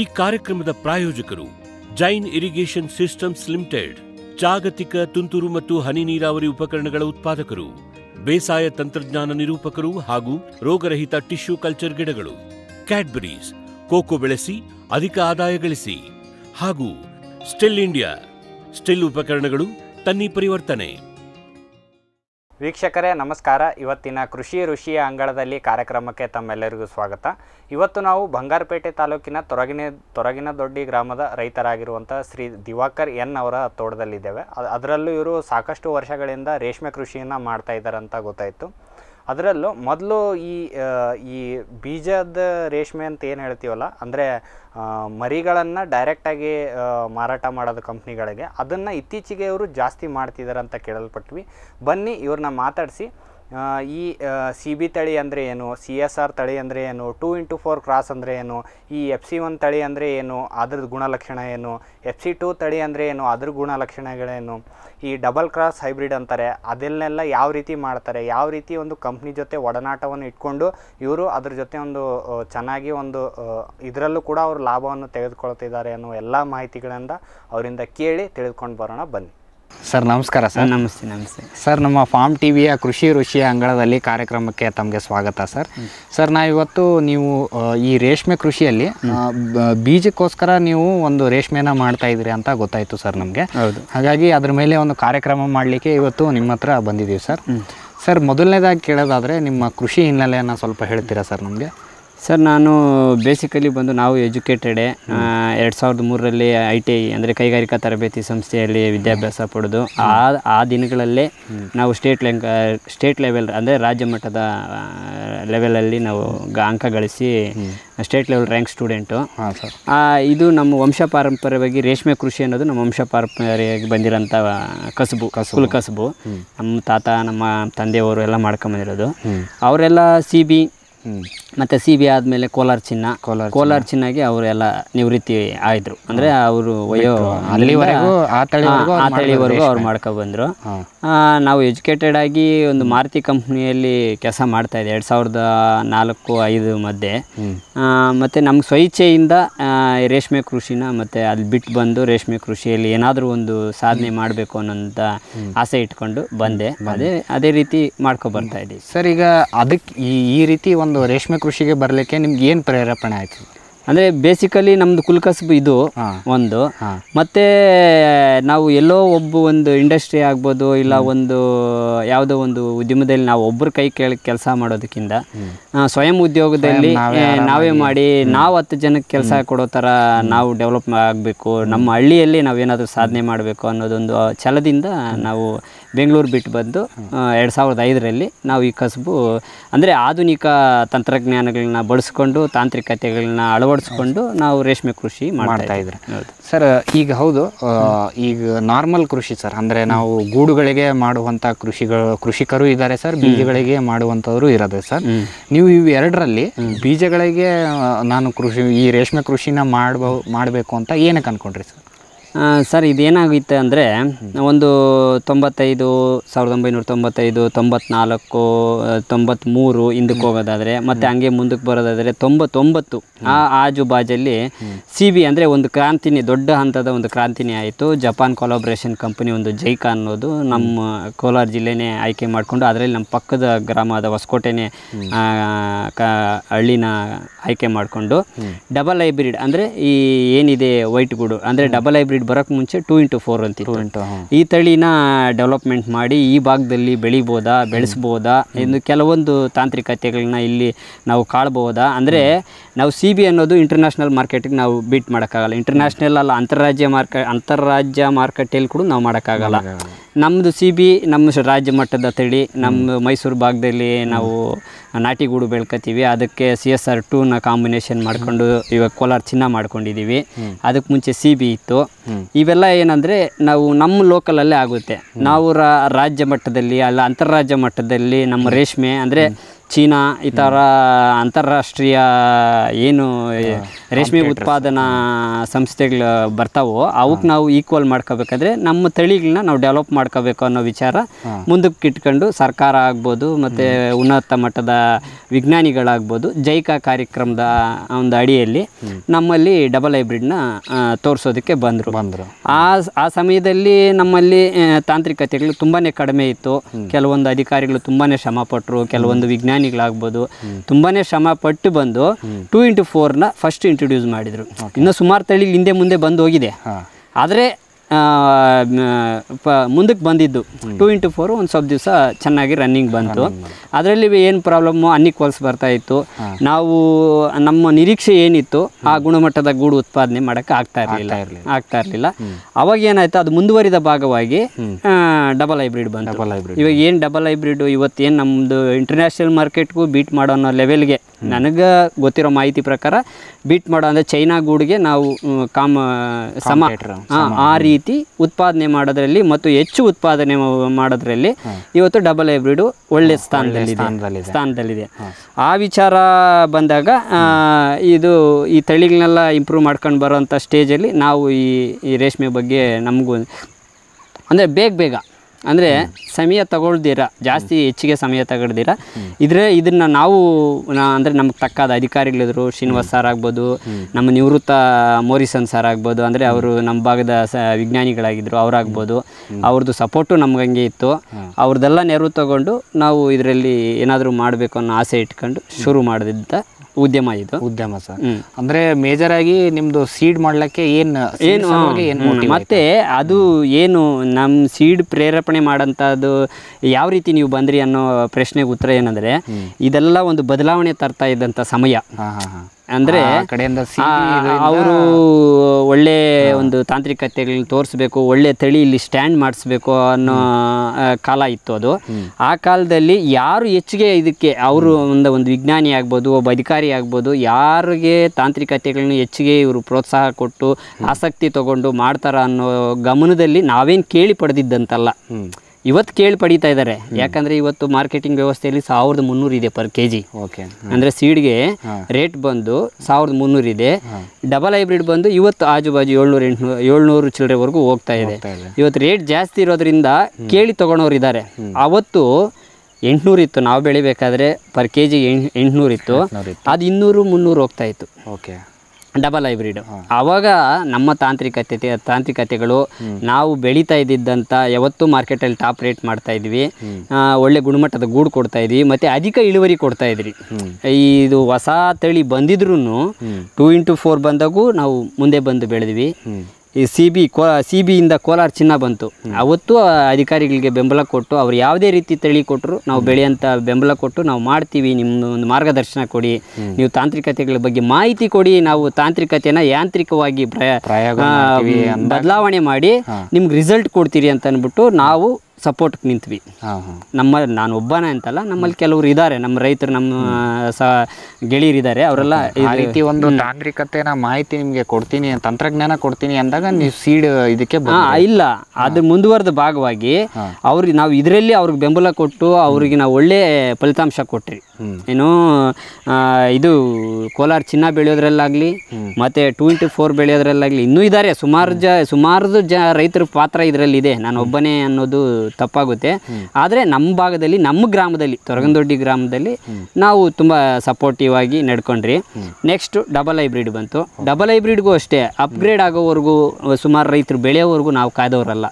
ಈ ಕಾರ್ಯಕ್ರಮದ ಪ್ರಾಯೋಜಕರು ಜೈನ್ ಇರಿಗೇಷನ್ ಸಿಸ್ಟಮ್ಸ್ ಲಿಮಿಟೆಡ್ ಜಾಗತಿಕ ತುಂತುರು ಮತ್ತು ಹನಿ ನೀರಾವರಿ ಉಪಕರಣಗಳ ಉತ್ಪಾದಕರು ಬೇಸಾಯ ತಂತ್ರಜ್ಞಾನ ನಿರೂಪಕರು ಹಾಗೂ ರೋಗರಹಿತ ಟಿಶ್ಯೂ ಕಲ್ಚರ್ ಗಿಡಗಳು ಕ್ಯಾಡ್ಬರೀಸ್ ಕೋಕೋ ಬೆಳೆಸಿ ಅಧಿಕ ಆದಾಯ ಗಳಿಸಿ ಹಾಗೂ ಸ್ಟಿಲ್ ಇಂಡಿಯಾ ಸ್ಟಿಲ್ ಉಪಕರಣಗಳು ತನ್ನಿ ಪರಿವರ್ತನೆ ವೀಕ್ಷಕರೇ ನಮಸ್ಕಾರ ಇವತ್ತಿನ ಕೃಷಿ ಋಷಿಯ ಅಂಗಳದಲ್ಲಿ ಕಾರ್ಯಕ್ರಮಕ್ಕೆ ತಮ್ಮೆಲ್ಲರಿಗೂ ಸ್ವಾಗತ ಇವತ್ತು ನಾವು ಬಂಗಾರಪೇಟೆ ತಾಲೂಕಿನ ತೊರಗಿನ ತೊರಗಿನ ದೊಡ್ಡಿ ಗ್ರಾಮದ ರೈತರಾಗಿರುವಂಥ ಶ್ರೀ ದಿವಾಕರ್ ಎನ್ ಅವರ ತೋಟದಲ್ಲಿದ್ದೇವೆ ಅದರಲ್ಲೂ ಇವರು ಸಾಕಷ್ಟು ವರ್ಷಗಳಿಂದ ರೇಷ್ಮೆ ಕೃಷಿಯನ್ನು ಮಾಡ್ತಾ ಇದ್ದಾರಂತ ಗೊತ್ತಾಯಿತು ಅದರಲ್ಲೂ ಮೊದಲು ಈ ಈ ಬೀಜದ ರೇಷ್ಮೆ ಅಂತ ಏನು ಹೇಳ್ತೀವಲ್ಲ ಅಂದರೆ ಮರಿಗಳನ್ನು ಡೈರೆಕ್ಟಾಗಿ ಮಾರಾಟ ಮಾಡೋದು ಕಂಪ್ನಿಗಳಿಗೆ ಅದನ್ನು ಇತ್ತೀಚೆಗೆ ಇವರು ಜಾಸ್ತಿ ಮಾಡ್ತಿದ್ದಾರೆ ಅಂತ ಕೇಳಲ್ಪಟ್ವಿ ಬನ್ನಿ ಇವ್ರನ್ನ ಮಾತಾಡಿಸಿ ಈ ಸಿ ಬಿ ತಳಿ ಅಂದರೆ ಏನು ಸಿ ಎಸ್ ಆರ್ ತಳಿ ಅಂದರೆ ಏನು ಟೂ ಇಂಟು ಫೋರ್ ಕ್ರಾಸ್ ಅಂದರೆ ಏನು ಈ ಎಫ್ ಸಿ ಒನ್ ತಳಿ ಅಂದರೆ ಏನು ಅದ್ರದ್ದು ಗುಣಲಕ್ಷಣ ಏನು ಎಫ್ ಸಿ ಟೂ ತಳಿ ಅಂದರೆ ಏನು ಅದ್ರ ಗುಣಲಕ್ಷಣಗಳೇನು ಈ ಡಬಲ್ ಕ್ರಾಸ್ ಹೈಬ್ರಿಡ್ ಅಂತಾರೆ ಅದನ್ನೆಲ್ಲ ಯಾವ ರೀತಿ ಮಾಡ್ತಾರೆ ಯಾವ ರೀತಿ ಒಂದು ಕಂಪ್ನಿ ಜೊತೆ ಒಡನಾಟವನ್ನು ಇಟ್ಕೊಂಡು ಇವರು ಅದ್ರ ಜೊತೆ ಒಂದು ಚೆನ್ನಾಗಿ ಒಂದು ಇದರಲ್ಲೂ ಕೂಡ ಅವರು ಲಾಭವನ್ನು ತೆಗೆದುಕೊಳ್ತಿದ್ದಾರೆ ಅನ್ನೋ ಎಲ್ಲ ಮಾಹಿತಿಗಳಿಂದ ಅವರಿಂದ ಕೇಳಿ ತಿಳಿದುಕೊಂಡು ಬರೋಣ ಬನ್ನಿ ಸರ್ ನಮಸ್ಕಾರ ಸರ್ ನಮಸ್ತೆ ನಮಸ್ತೆ ಸರ್ ನಮ್ಮ ಫಾರ್ಮ್ ಟಿ ವಿಯ ಕೃಷಿ ಋಷಿಯ ಅಂಗಳದಲ್ಲಿ ಕಾರ್ಯಕ್ರಮಕ್ಕೆ ತಮಗೆ ಸ್ವಾಗತ ಸರ್ ಸರ್ ನಾ ಇವತ್ತು ನೀವು ಈ ರೇಷ್ಮೆ ಕೃಷಿಯಲ್ಲಿ ಬೀಜಕ್ಕೋಸ್ಕರ ನೀವು ಒಂದು ರೇಷ್ಮೆನ ಮಾಡ್ತಾ ಇದ್ರಿ ಅಂತ ಗೊತ್ತಾಯಿತು ಸರ್ ನಮಗೆ ಹೌದು ಹಾಗಾಗಿ ಅದ್ರ ಮೇಲೆ ಒಂದು ಕಾರ್ಯಕ್ರಮ ಮಾಡಲಿಕ್ಕೆ ಇವತ್ತು ನಿಮ್ಮ ಹತ್ರ ಬಂದಿದ್ದೀವಿ ಸರ್ ಸರ್ ಮೊದಲನೇದಾಗಿ ಕೇಳೋದಾದರೆ ನಿಮ್ಮ ಕೃಷಿ ಹಿನ್ನೆಲೆಯನ್ನು ಸ್ವಲ್ಪ ಹೇಳ್ತೀರಾ ಸರ್ ನಮಗೆ ಸರ್ ನಾನು ಬೇಸಿಕಲಿ ಬಂದು ನಾವು ಎಜುಕೇಟೆಡೆ ಎರಡು ಸಾವಿರದ ಮೂರರಲ್ಲಿ ಐ ಟಿ ಐ ಅಂದರೆ ಕೈಗಾರಿಕಾ ತರಬೇತಿ ಸಂಸ್ಥೆಯಲ್ಲಿ ವಿದ್ಯಾಭ್ಯಾಸ ಪಡೆದು ಆ ಆ ದಿನಗಳಲ್ಲೇ ನಾವು ಸ್ಟೇಟ್ ಲೆಂಗ್ ಸ್ಟೇಟ್ ಲೆವೆಲ್ ಅಂದರೆ ರಾಜ್ಯ ಮಟ್ಟದ ಲೆವೆಲಲ್ಲಿ ನಾವು ಅಂಕ ಗಳಿಸಿ ಸ್ಟೇಟ್ ಲೆವೆಲ್ ರ್ಯಾಂಕ್ ಸ್ಟೂಡೆಂಟು ಇದು ನಮ್ಮ ವಂಶ ಪಾರಂಪರ್ಯವಾಗಿ ರೇಷ್ಮೆ ಕೃಷಿ ಅನ್ನೋದು ನಮ್ಮ ವಂಶ ಪಾರಂಪರ್ಯವಾಗಿ ಬಂದಿರೋಂಥ ಕಸಬು ಕುಲ್ ಕಸಬು ನಮ್ಮ ತಾತ ನಮ್ಮ ತಂದೆಯವರು ಎಲ್ಲ ಮಾಡ್ಕೊಂಬಂದಿರೋದು ಅವರೆಲ್ಲ ಸಿ ಬಿ ಮತ್ತೆ ಸಿ ಬಿ ಆದ್ಮೇಲೆ ಕೋಲಾರ ಚಿನ್ನ ಕೋಲಾರ ಕೋಲಾರ ಚಿನ್ನಗೆ ಅವರೆಲ್ಲ ನಿವೃತ್ತಿ ಆಯ್ತು ಅಂದ್ರೆ ಅವರು ವಯೋ ಅಲ್ಲಿವರೆಗೂ ಆ ಮಾಡ್ಕೊ ಬಂದ್ರು ನಾವು ಎಜುಕೇಟೆಡ್ ಆಗಿ ಒಂದು ಮಾರುತಿ ಕಂಪ್ನಿಯಲ್ಲಿ ಕೆಲಸ ಮಾಡ್ತಾ ಇದ್ದೆ ಎರಡ್ ಸಾವಿರದ ನಾಲ್ಕು ಐದು ಮಧ್ಯೆ ಮತ್ತೆ ನಮ್ಗೆ ಸ್ವಇಚ್ಛೆಯಿಂದ ರೇಷ್ಮೆ ಕೃಷಿನ ಮತ್ತೆ ಅಲ್ಲಿ ಬಿಟ್ಟು ಬಂದು ರೇಷ್ಮೆ ಕೃಷಿಯಲ್ಲಿ ಏನಾದರೂ ಒಂದು ಸಾಧನೆ ಮಾಡಬೇಕು ಅನ್ನೋಂತ ಆಸೆ ಇಟ್ಕೊಂಡು ಬಂದೆ ಅದೇ ಅದೇ ರೀತಿ ಬರ್ತಾ ಇದ್ದೀವಿ ಸರ್ ಈಗ ಅದಕ್ಕೆ ಈ ರೀತಿ ಒಂದು ರೇಷ್ಮೆ ಕೃಷಿಗೆ ಬರಲಿಕ್ಕೆ ನಿಮ್ಗೆ ಏನು ಪ್ರೇರೇಪಣೆ ಆಯಿತು ಅಂದರೆ ಬೇಸಿಕಲಿ ನಮ್ಮದು ಕುಲ್ಕಸ್ಬು ಇದು ಒಂದು ಮತ್ತು ನಾವು ಎಲ್ಲೋ ಒಬ್ಬ ಒಂದು ಇಂಡಸ್ಟ್ರಿ ಆಗ್ಬೋದು ಇಲ್ಲ ಒಂದು ಯಾವುದೋ ಒಂದು ಉದ್ಯಮದಲ್ಲಿ ನಾವು ಒಬ್ಬರ ಕೈ ಕೇಳಿ ಕೆಲಸ ಮಾಡೋದಕ್ಕಿಂತ ಸ್ವಯಂ ಉದ್ಯೋಗದಲ್ಲಿ ನಾವೇ ಮಾಡಿ ನಾವು ಹತ್ತು ಜನಕ್ಕೆ ಕೆಲಸ ಕೊಡೋ ಥರ ನಾವು ಡೆವಲಪ್ ಆಗಬೇಕು ನಮ್ಮ ಹಳ್ಳಿಯಲ್ಲಿ ನಾವೇನಾದರೂ ಸಾಧನೆ ಮಾಡಬೇಕು ಅನ್ನೋದೊಂದು ಛಲದಿಂದ ನಾವು ಬೆಂಗಳೂರು ಬಿಟ್ಟು ಬಂದು ಎರಡು ಸಾವಿರದ ಐದರಲ್ಲಿ ನಾವು ಈ ಕಸಬು ಅಂದರೆ ಆಧುನಿಕ ತಂತ್ರಜ್ಞಾನಗಳನ್ನ ಬಳಸ್ಕೊಂಡು ತಾಂತ್ರಿಕತೆಗಳನ್ನ ಅಳವಡಿಸ್ಕೊಂಡು ನಾವು ರೇಷ್ಮೆ ಕೃಷಿ ಮಾಡ್ತಾ ಇದ್ರೆ ಸರ್ ಈಗ ಹೌದು ಈಗ ನಾರ್ಮಲ್ ಕೃಷಿ ಸರ್ ಅಂದರೆ ನಾವು ಗೂಡುಗಳಿಗೆ ಮಾಡುವಂಥ ಕೃಷಿಗಳು ಕೃಷಿಕರು ಇದ್ದಾರೆ ಸರ್ ಬೀಜಗಳಿಗೆ ಮಾಡುವಂಥವ್ರು ಇರೋದೆ ಸರ್ ನೀವು ಇವು ಎರಡರಲ್ಲಿ ಬೀಜಗಳಿಗೆ ನಾನು ಕೃಷಿ ಈ ರೇಷ್ಮೆ ಕೃಷಿನ ಮಾಡಬಹು ಮಾಡಬೇಕು ಅಂತ ಏನಕ್ಕೆ ಅಂದ್ಕೊಂಡ್ರಿ ಸರ್ ಸರ್ ಇದೇನಾಗಿತ್ತು ಅಂದರೆ ಒಂದು ತೊಂಬತ್ತೈದು ಸಾವಿರದ ಒಂಬೈನೂರ ತೊಂಬತ್ತೈದು ತೊಂಬತ್ನಾಲ್ಕು ತೊಂಬತ್ತ್ಮೂರು ಹಿಂದಕ್ಕೆ ಹೋಗೋದಾದರೆ ಮತ್ತು ಹಂಗೆ ಮುಂದಕ್ಕೆ ಬರೋದಾದರೆ ತೊಂಬತ್ತೊಂಬತ್ತು ಆ ಆಜು ಬಾಜಲ್ಲಿ ಸಿ ಬಿ ಅಂದರೆ ಒಂದು ಕ್ರಾಂತಿನಿ ದೊಡ್ಡ ಹಂತದ ಒಂದು ಕ್ರಾಂತಿನಿ ಆಯಿತು ಜಪಾನ್ ಕೊಲಾಬ್ರೇಷನ್ ಕಂಪನಿ ಒಂದು ಜೈಕಾ ಅನ್ನೋದು ನಮ್ಮ ಕೋಲಾರ ಜಿಲ್ಲೆನೇ ಆಯ್ಕೆ ಮಾಡಿಕೊಂಡು ಅದರಲ್ಲಿ ನಮ್ಮ ಪಕ್ಕದ ಗ್ರಾಮದ ಹೊಸಕೋಟೆನೇ ಕ ಹಳ್ಳಿನ ಆಯ್ಕೆ ಮಾಡಿಕೊಂಡು ಡಬಲ್ ಹೈಬ್ರಿಡ್ ಅಂದರೆ ಈ ಏನಿದೆ ವೈಟ್ ಗುಡು ಅಂದರೆ ಡಬಲ್ ಹೈಬ್ರಿಡ್ ಸೈಡ್ ಮುಂಚೆ ಟೂ ಇಂಟು ಫೋರ್ ಅಂತ ಈ ತಳಿನ ಡೆವಲಪ್ಮೆಂಟ್ ಮಾಡಿ ಈ ಭಾಗದಲ್ಲಿ ಬೆಳಿಬೋದಾ ಬೆಳೆಸ್ಬೋದಾ ಇನ್ನು ಕೆಲವೊಂದು ತಾಂತ್ರಿಕತೆಗಳನ್ನ ಇಲ್ಲಿ ನಾವು ಕಾಳ್ಬೋದಾ ಅಂದರೆ ನಾವು ಸಿ ಬಿ ಅನ್ನೋದು ಇಂಟರ್ನ್ಯಾಷನಲ್ ಮಾರ್ಕೆಟಿಗೆ ನಾವು ಬೀಟ್ ಮಾಡೋಕ್ಕಾಗಲ್ಲ ಇಂಟರ್ನ್ಯಾಷನಲ್ ಅಲ್ಲ ಅಂತಾರಾಜ್ಯ ಮಾರ್ಕೆ ಅಂತಾರಾಜ್ಯ ಮಾರುಕಟ್ಟೆಯಲ್ಲಿ ಕೂಡ ನಾವು ಮಾಡೋಕ್ಕಾಗಲ್ಲ ನಮ್ಮದು ಸಿ ಬಿ ನಮ್ಮ ರಾಜ್ಯ ಮಟ್ಟದ ತಳಿ ನಮ್ಮ ಮೈಸೂರು ಭಾಗದಲ್ಲಿ ನಾವು ನಾಟಿಗೂಡು ಬೆಳ್ಕೊತೀವಿ ಅದಕ್ಕೆ ಸಿ ಎಸ್ ಆರ್ ಟೂನ ಕಾಂಬಿನೇಷನ್ ಮಾಡಿಕೊಂಡು ಇವಾಗ ಕೋಲಾರ ಚಿನ್ನ ಮಾಡ್ಕೊಂಡಿದ್ದೀವಿ ಅದಕ್ಕೆ ಮುಂಚೆ ಸಿ ಬಿ ಇತ್ತು ಇವೆಲ್ಲ ಏನಂದರೆ ನಾವು ನಮ್ಮ ಲೋಕಲಲ್ಲೇ ಆಗುತ್ತೆ ನಾವು ರಾಜ್ಯ ಮಟ್ಟದಲ್ಲಿ ಅಲ್ಲ ಅಂತಾರಾಜ್ಯ ಮಟ್ಟದಲ್ಲಿ ನಮ್ಮ ರೇಷ್ಮೆ ಅಂದರೆ ಚೀನಾ ಈ ಥರ ಅಂತಾರಾಷ್ಟ್ರೀಯ ಏನು ರೇಷ್ಮೆ ಉತ್ಪಾದನಾ ಸಂಸ್ಥೆಗಳು ಬರ್ತಾವೋ ಅವಕ್ಕೆ ನಾವು ಈಕ್ವಲ್ ಮಾಡ್ಕೋಬೇಕಾದ್ರೆ ನಮ್ಮ ತಳಿಗಳನ್ನ ನಾವು ಡೆವಲಪ್ ಮಾಡ್ಕೋಬೇಕು ಅನ್ನೋ ವಿಚಾರ ಮುಂದಕ್ಕೆ ಇಟ್ಕೊಂಡು ಸರ್ಕಾರ ಆಗ್ಬೋದು ಮತ್ತು ಉನ್ನತ ಮಟ್ಟದ ವಿಜ್ಞಾನಿಗಳಾಗ್ಬೋದು ಜೈಕ ಕಾರ್ಯಕ್ರಮದ ಒಂದು ಅಡಿಯಲ್ಲಿ ನಮ್ಮಲ್ಲಿ ಡಬಲ್ ಹೈಬ್ರಿಡ್ನ ತೋರಿಸೋದಕ್ಕೆ ಬಂದರು ಬಂದರು ಆ ಆ ಸಮಯದಲ್ಲಿ ನಮ್ಮಲ್ಲಿ ತಾಂತ್ರಿಕತೆಗಳು ತುಂಬಾ ಕಡಿಮೆ ಇತ್ತು ಕೆಲವೊಂದು ಅಧಿಕಾರಿಗಳು ತುಂಬಾ ಪಟ್ಟರು ಕೆಲವೊಂದು ವಿಜ್ಞಾನಿಗಳಾಗ್ಬೋದು ತುಂಬಾ ಪಟ್ಟು ಬಂದು ಟೂ ಇಂಟು ಫೋರ್ನ ಫಸ್ಟ್ ಇಂಟ್ರೊಡ್ಯೂಸ್ ಮಾಡಿದರು ಇನ್ನು ಸುಮಾರು ತಳಿ ಹಿಂದೆ ಮುಂದೆ ಬಂದು ಹೋಗಿದೆ ಆದರೆ ಪ ಮುಂದಕ್ಕೆ ಬಂದಿದ್ದು ಟೂ ಇಂಟು ಫೋರ್ ಒಂದು ಸ್ವಲ್ಪ ದಿವಸ ಚೆನ್ನಾಗಿ ರನ್ನಿಂಗ್ ಬಂತು ಅದರಲ್ಲಿ ಏನು ಪ್ರಾಬ್ಲಮ್ಮು ಅನ್ನಿಕ್ವಲ್ಸ್ ಬರ್ತಾ ಇತ್ತು ನಾವು ನಮ್ಮ ನಿರೀಕ್ಷೆ ಏನಿತ್ತು ಆ ಗುಣಮಟ್ಟದ ಗೂಡು ಉತ್ಪಾದನೆ ಮಾಡೋಕ್ಕೆ ಆಗ್ತಾ ಇರಲಿಲ್ಲ ಆಗ್ತಾ ಇರಲಿಲ್ಲ ಅವಾಗ ಏನಾಯ್ತು ಅದು ಮುಂದುವರಿದ ಭಾಗವಾಗಿ ಡಬಲ್ ಹೈಬ್ರಿಡ್ ಬಂತು ಇವಾಗ ಏನು ಡಬಲ್ ಹೈಬ್ರಿಡ್ ಇವತ್ತೇನು ನಮ್ಮದು ಇಂಟರ್ನ್ಯಾಷನಲ್ ಮಾರ್ಕೆಟ್ಗೂ ಬೀಟ್ ಮಾಡೋ ಅನ್ನೋ ಲೆವೆಲ್ಗೆ ನನಗೆ ಗೊತ್ತಿರೋ ಮಾಹಿತಿ ಪ್ರಕಾರ ಬೀಟ್ ಮಾಡೋ ಅಂದರೆ ಚೈನಾ ಗೂಡಿಗೆ ನಾವು ಕಾಮ ಸಮ ಆ ರೀತಿ ಉತ್ಪಾದನೆ ಮಾಡೋದ್ರಲ್ಲಿ ಮತ್ತು ಹೆಚ್ಚು ಉತ್ಪಾದನೆ ಮಾಡೋದ್ರಲ್ಲಿ ಇವತ್ತು ಡಬಲ್ ಹೈಬ್ರಿಡು ಒಳ್ಳೆ ಸ್ಥಾನದಲ್ಲಿದೆ ಸ್ಥಾನದಲ್ಲಿದೆ ಆ ವಿಚಾರ ಬಂದಾಗ ಇದು ಈ ತಳಿಗಳನ್ನೆಲ್ಲ ಇಂಪ್ರೂವ್ ಮಾಡ್ಕೊಂಡು ಬರೋವಂಥ ಸ್ಟೇಜಲ್ಲಿ ನಾವು ಈ ರೇಷ್ಮೆ ಬಗ್ಗೆ ನಮಗೂ ಅಂದರೆ ಬೇಗ ಬೇಗ ಅಂದರೆ ಸಮಯ ತಗೊಳ್ದಿರ ಜಾಸ್ತಿ ಹೆಚ್ಚಿಗೆ ಸಮಯ ತಗೊಳ್ದಿರ ಇದ್ರೆ ಇದನ್ನ ನಾವು ಅಂದರೆ ನಮ್ಗೆ ತಕ್ಕಾದ ಅಧಿಕಾರಿಗಳಿದ್ರು ಶ್ರೀನಿವಾಸ್ ಸರ್ ಆಗ್ಬೋದು ನಮ್ಮ ನಿವೃತ್ತ ಮೋರಿಸನ್ ಸರ್ ಆಗ್ಬೋದು ಅಂದರೆ ಅವರು ನಮ್ಮ ಭಾಗದ ಸ ವಿಜ್ಞಾನಿಗಳಾಗಿದ್ದರು ಅವರಾಗ್ಬೋದು ಅವ್ರದ್ದು ಸಪೋರ್ಟು ನಮ್ಗೆ ಹಂಗೆ ಇತ್ತು ಅವ್ರದ್ದೆಲ್ಲ ನೆರವು ತಗೊಂಡು ನಾವು ಇದರಲ್ಲಿ ಏನಾದರೂ ಮಾಡಬೇಕು ಅನ್ನೋ ಆಸೆ ಇಟ್ಕೊಂಡು ಶುರು ಮಾಡಿದ್ದ ಉದ್ಯಮ ಇದು ಉದ್ಯಮ ಸರ್ ಅಂದ್ರೆ ಮೇಜರ್ ಆಗಿ ನಿಮ್ದು ಸೀಡ್ ಮಾಡ್ಲಿಕ್ಕೆ ಏನ್ ಏನು ಮತ್ತೆ ಅದು ಏನು ನಮ್ ಸೀಡ್ ಪ್ರೇರೇಪಣೆ ಅದು ಯಾವ ರೀತಿ ನೀವು ಬಂದ್ರಿ ಅನ್ನೋ ಪ್ರಶ್ನೆಗೆ ಉತ್ತರ ಏನಂದ್ರೆ ಇದೆಲ್ಲ ಒಂದು ಬದಲಾವಣೆ ತರ್ತಾ ಇದ್ದಂತ ಸಮಯ ಅಂದ್ರೆ ಕಡೆಯಿಂದ ಅವರು ಒಳ್ಳೆ ಒಂದು ತಾಂತ್ರಿಕತೆಗಳನ್ನ ತೋರಿಸ್ಬೇಕು ಒಳ್ಳೆ ತಳಿ ಇಲ್ಲಿ ಸ್ಟ್ಯಾಂಡ್ ಮಾಡಿಸ್ಬೇಕು ಅನ್ನೋ ಕಾಲ ಇತ್ತು ಅದು ಆ ಕಾಲದಲ್ಲಿ ಯಾರು ಹೆಚ್ಚಿಗೆ ಇದಕ್ಕೆ ಅವರು ಒಂದು ಒಂದು ವಿಜ್ಞಾನಿ ಆಗ್ಬೋದು ಒಬ್ಬ ಅಧಿಕಾರಿ ಆಗ್ಬೋದು ಯಾರಿಗೆ ತಾಂತ್ರಿಕತೆಗಳನ್ನ ಹೆಚ್ಚಿಗೆ ಇವರು ಪ್ರೋತ್ಸಾಹ ಕೊಟ್ಟು ಆಸಕ್ತಿ ತಗೊಂಡು ಮಾಡ್ತಾರ ಅನ್ನೋ ಗಮನದಲ್ಲಿ ನಾವೇನು ಕೇಳಿ ಪಡೆದಿದ್ದಂತಲ್ಲ ಇವತ್ತು ಕೇಳಿ ಪಡೀತಾ ಇದ್ದಾರೆ ಯಾಕಂದ್ರೆ ಇವತ್ತು ಮಾರ್ಕೆಟಿಂಗ್ ವ್ಯವಸ್ಥೆಯಲ್ಲಿ ಸಾವಿರದ ಮುನ್ನೂರು ಇದೆ ಪರ್ ಕೆ ಜಿ ಓಕೆ ಸೀಡ್ಗೆ ರೇಟ್ ಬಂದು ಸಾವಿರದ ಮುನ್ನೂರು ಇದೆ ಡಬಲ್ ಹೈಬ್ರಿಡ್ ಬಂದು ಇವತ್ತು ಆಜು ಬಾಜು ಏಳ್ನೂರು ಎಂಟುನೂರು ಏಳ್ನೂರು ಚಿಲ್ಲರೆವರೆಗೂ ಹೋಗ್ತಾ ಇದೆ ಇವತ್ತು ರೇಟ್ ಜಾಸ್ತಿ ಇರೋದ್ರಿಂದ ಕೇಳಿ ತಗೊಳೋರು ಇದ್ದಾರೆ ಅವತ್ತು ಎಂಟ್ನೂರು ಇತ್ತು ನಾವು ಬೆಳಿಬೇಕಾದ್ರೆ ಪರ್ ಕೆ ಜಿ ಎಂಟ್ ಇತ್ತು ಅದು ಇನ್ನೂರು ಮುನ್ನೂರು ಹೋಗ್ತಾ ಇತ್ತು ಓಕೆ ಡಬಲ್ ಹೈಬ್ರಿಡ್ ಅವಾಗ ನಮ್ಮ ತಾಂತ್ರಿಕತೆ ತಾಂತ್ರಿಕತೆಗಳು ನಾವು ಬೆಳೀತಾ ಇದ್ದಿದ್ದಂಥ ಯಾವತ್ತೂ ಮಾರ್ಕೆಟಲ್ಲಿ ಟಾಪ್ ರೇಟ್ ಮಾಡ್ತಾ ಇದ್ವಿ ಒಳ್ಳೆ ಗುಣಮಟ್ಟದ ಗೂಡು ಕೊಡ್ತಾ ಇದ್ವಿ ಮತ್ತೆ ಅಧಿಕ ಇಳುವರಿ ಕೊಡ್ತಾ ಇದ್ರಿ ಇದು ಹೊಸ ತಳಿ ಬಂದಿದ್ರು ಟೂ ಇಂಟು ಫೋರ್ ಬಂದಾಗೂ ನಾವು ಮುಂದೆ ಬಂದು ಬೆಳೆದ್ವಿ ಈ ಸಿ ಬಿ ಕೋ ಸಿ ಬಿಯಿಂದ ಕೋಲಾರ ಚಿನ್ನ ಬಂತು ಅವತ್ತು ಅಧಿಕಾರಿಗಳಿಗೆ ಬೆಂಬಲ ಕೊಟ್ಟು ಅವ್ರು ಯಾವುದೇ ರೀತಿ ತಳಿ ಕೊಟ್ಟರು ನಾವು ಬೆಳೆಯಂಥ ಬೆಂಬಲ ಕೊಟ್ಟು ನಾವು ಮಾಡ್ತೀವಿ ನಿಮ್ಮ ಒಂದು ಮಾರ್ಗದರ್ಶನ ಕೊಡಿ ನೀವು ತಾಂತ್ರಿಕತೆಗಳ ಬಗ್ಗೆ ಮಾಹಿತಿ ಕೊಡಿ ನಾವು ತಾಂತ್ರಿಕತೆಯನ್ನು ಯಾಂತ್ರಿಕವಾಗಿ ಬದಲಾವಣೆ ಮಾಡಿ ನಿಮ್ಗೆ ರಿಸಲ್ಟ್ ಕೊಡ್ತೀರಿ ಅಂತ ಅಂದ್ಬಿಟ್ಟು ನಾವು ಸಪೋರ್ಟ್ಗೆ ನಿಂತ್ವಿ ನಮ್ಮ ನಾನು ಒಬ್ಬನೇ ಅಂತಲ್ಲ ನಮ್ಮಲ್ಲಿ ಕೆಲವರು ಇದ್ದಾರೆ ನಮ್ಮ ರೈತರು ನಮ್ಮ ಸ ಇದ್ದಾರೆ ಅವರೆಲ್ಲ ಈ ರೀತಿ ಒಂದು ತಾಂತ್ರಿಕತೆನ ಮಾಹಿತಿ ನಿಮಗೆ ಕೊಡ್ತೀನಿ ತಂತ್ರಜ್ಞಾನ ಕೊಡ್ತೀನಿ ಅಂದಾಗ ನೀವು ಸೀಡ್ ಇದಕ್ಕೆ ಇಲ್ಲ ಅದು ಮುಂದುವರೆದ ಭಾಗವಾಗಿ ಅವ್ರಿಗೆ ನಾವು ಇದರಲ್ಲಿ ಅವ್ರಿಗೆ ಬೆಂಬಲ ಕೊಟ್ಟು ಅವ್ರಿಗೆ ನಾವು ಒಳ್ಳೆ ಫಲಿತಾಂಶ ಕೊಟ್ರಿ ಏನು ಇದು ಕೋಲಾರ ಚಿನ್ನ ಬೆಳೆಯೋದ್ರಲ್ಲಾಗಲಿ ಮತ್ತು ಟೂ ಇಂಟು ಫೋರ್ ಬೆಳೆಯೋದ್ರಲ್ಲಾಗಲಿ ಇನ್ನೂ ಇದ್ದಾರೆ ಸುಮಾರು ಜ ಸುಮಾರು ಜ ರೈತರ ಪಾತ್ರ ಇದೆ ನಾನು ಒಬ್ಬನೇ ಅನ್ನೋದು ತಪ್ಪಾಗುತ್ತೆ ಆದರೆ ನಮ್ಮ ಭಾಗದಲ್ಲಿ ನಮ್ಮ ಗ್ರಾಮದಲ್ಲಿ ತೊರಗಂದೊಡ್ಡಿ ಗ್ರಾಮದಲ್ಲಿ ನಾವು ತುಂಬ ಸಪೋರ್ಟಿವ್ ಆಗಿ ನಡ್ಕೊಂಡ್ರಿ ನೆಕ್ಸ್ಟ್ ಡಬಲ್ ಹೈಬ್ರಿಡ್ ಬಂತು ಡಬಲ್ ಹೈಬ್ರಿಡ್ಗೂ ಅಷ್ಟೇ ಅಪ್ಗ್ರೇಡ್ ಆಗೋವರೆಗೂ ಸುಮಾರು ರೈತರು ಬೆಳೆಯೋವರೆಗೂ ನಾವು ಕಾಯ್ದವರಲ್ಲ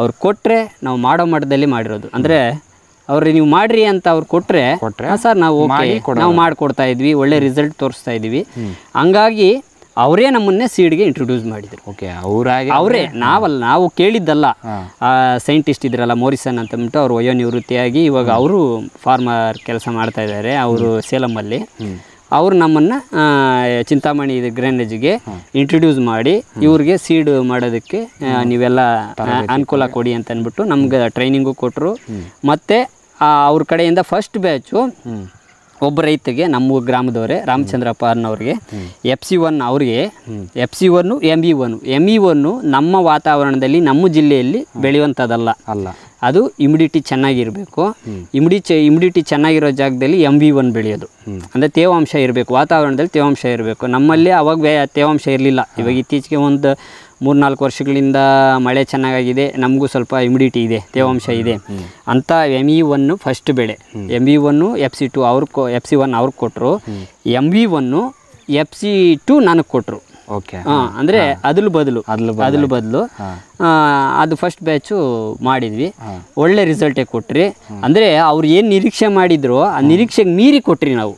ಅವ್ರು ಕೊಟ್ಟರೆ ನಾವು ಮಾಡೋ ಮಟ್ಟದಲ್ಲಿ ಮಾಡಿರೋದು ಅಂದರೆ ಅವ್ರಿಗೆ ನೀವು ಮಾಡ್ರಿ ಅಂತ ಅವ್ರು ಕೊಟ್ಟರೆ ಸರ್ ನಾವು ನಾವು ಮಾಡಿಕೊಡ್ತಾ ಇದ್ವಿ ಒಳ್ಳೆ ರಿಸಲ್ಟ್ ತೋರಿಸ್ತಾ ಇದ್ವಿ ಹಂಗಾಗಿ ಅವರೇ ನಮ್ಮನ್ನೇ ಸೀಡ್ಗೆ ಇಂಟ್ರೊಡ್ಯೂಸ್ ಮಾಡಿದರು ಓಕೆ ಅವರಾಗಿ ಅವರೇ ನಾವಲ್ಲ ನಾವು ಕೇಳಿದ್ದಲ್ಲ ಸೈಂಟಿಸ್ಟ್ ಇದ್ರಲ್ಲ ಮೋರಿಸನ್ ಅಂತಂದ್ಬಿಟ್ಟು ಅವರು ವಯೋ ನಿವೃತ್ತಿಯಾಗಿ ಇವಾಗ ಅವರು ಫಾರ್ಮರ್ ಕೆಲಸ ಮಾಡ್ತಾ ಇದ್ದಾರೆ ಅವರು ಸೇಲಮ್ಮಲ್ಲಿ ಅವರು ನಮ್ಮನ್ನು ಚಿಂತಾಮಣಿ ಗ್ರೇನೇಜ್ಗೆ ಇಂಟ್ರೊಡ್ಯೂಸ್ ಮಾಡಿ ಇವ್ರಿಗೆ ಸೀಡ್ ಮಾಡೋದಕ್ಕೆ ನೀವೆಲ್ಲ ಅನುಕೂಲ ಕೊಡಿ ಅಂತ ನಮ್ಗೆ ಟ್ರೈನಿಂಗು ಕೊಟ್ಟರು ಮತ್ತು ಅವ್ರ ಕಡೆಯಿಂದ ಫಸ್ಟ್ ಬ್ಯಾಚು ಒಬ್ಬ ರೈತಗೆ ನಮ್ಮ ಗ್ರಾಮದವರೇ ರಾಮಚಂದ್ರಪ್ಪ ಅನ್ನೋರಿಗೆ ಎಫ್ ಸಿ ಒನ್ ಅವರಿಗೆ F C one M E one e M E one e ನಮ್ಮ ವಾತಾವರಣದಲ್ಲಿ ನಮ್ಮ ಜಿಲ್ಲೆಯಲ್ಲಿ ಬೆಳೆಯುವಂಥದ್ದಲ್ಲ ಅಲ್ಲ ಅದು ಇಮ್ಯುಡಿಟಿ ಚೆನ್ನಾಗಿರಬೇಕು ಇಮ್ಯುಡಿ ಚ ಇಮ್ಯುಡಿಟಿ ಚೆನ್ನಾಗಿರೋ ಜಾಗದಲ್ಲಿ ಎಮ್ ವಿ ಒನ್ ಬೆಳೆಯೋದು ಅಂದರೆ ತೇವಾಂಶ ಇರಬೇಕು ವಾತಾವರಣದಲ್ಲಿ ತೇವಾಂಶ ಇರಬೇಕು ನಮ್ಮಲ್ಲಿ ಅವಾಗ ತೇವಾಂಶ ಇರಲಿಲ್ಲ ಇವಾಗ ಇತ್ತೀಚೆಗೆ ಒಂದು ಮೂರು ನಾಲ್ಕು ವರ್ಷಗಳಿಂದ ಮಳೆ ಚೆನ್ನಾಗಾಗಿದೆ ನಮಗೂ ಸ್ವಲ್ಪ ಇಮ್ಯುಡಿಟಿ ಇದೆ ತೇವಾಂಶ ಇದೆ ಅಂತ ಎಮ್ ಇ ಒನ್ನು ಫಸ್ಟ್ ಬೆಳೆ M E one e F C two ಅವ್ರಿಗೆ ಎಫ್ ಸಿ ಒನ್ ಅವ್ರಿಗೆ ಕೊಟ್ಟರು M B one e F C two ನನಗೆ ಕೊಟ್ಟರು ಓಕೆ ಅಂದ್ರೆ ಅದಲು ಬದಲು ಅದಲು ಬದಲು ಅದು ಫಸ್ಟ್ ಬ್ಯಾಚು ಮಾಡಿದ್ವಿ ಒಳ್ಳೆ ರಿಸಲ್ಟೇ ಕೊಟ್ರಿ ಅಂದ್ರೆ ಅವ್ರು ಏನು ನಿರೀಕ್ಷೆ ಮಾಡಿದ್ರು ಆ ನಿರೀಕ್ಷೆಗೆ ಮೀರಿ ಕೊಟ್ರಿ ನಾವು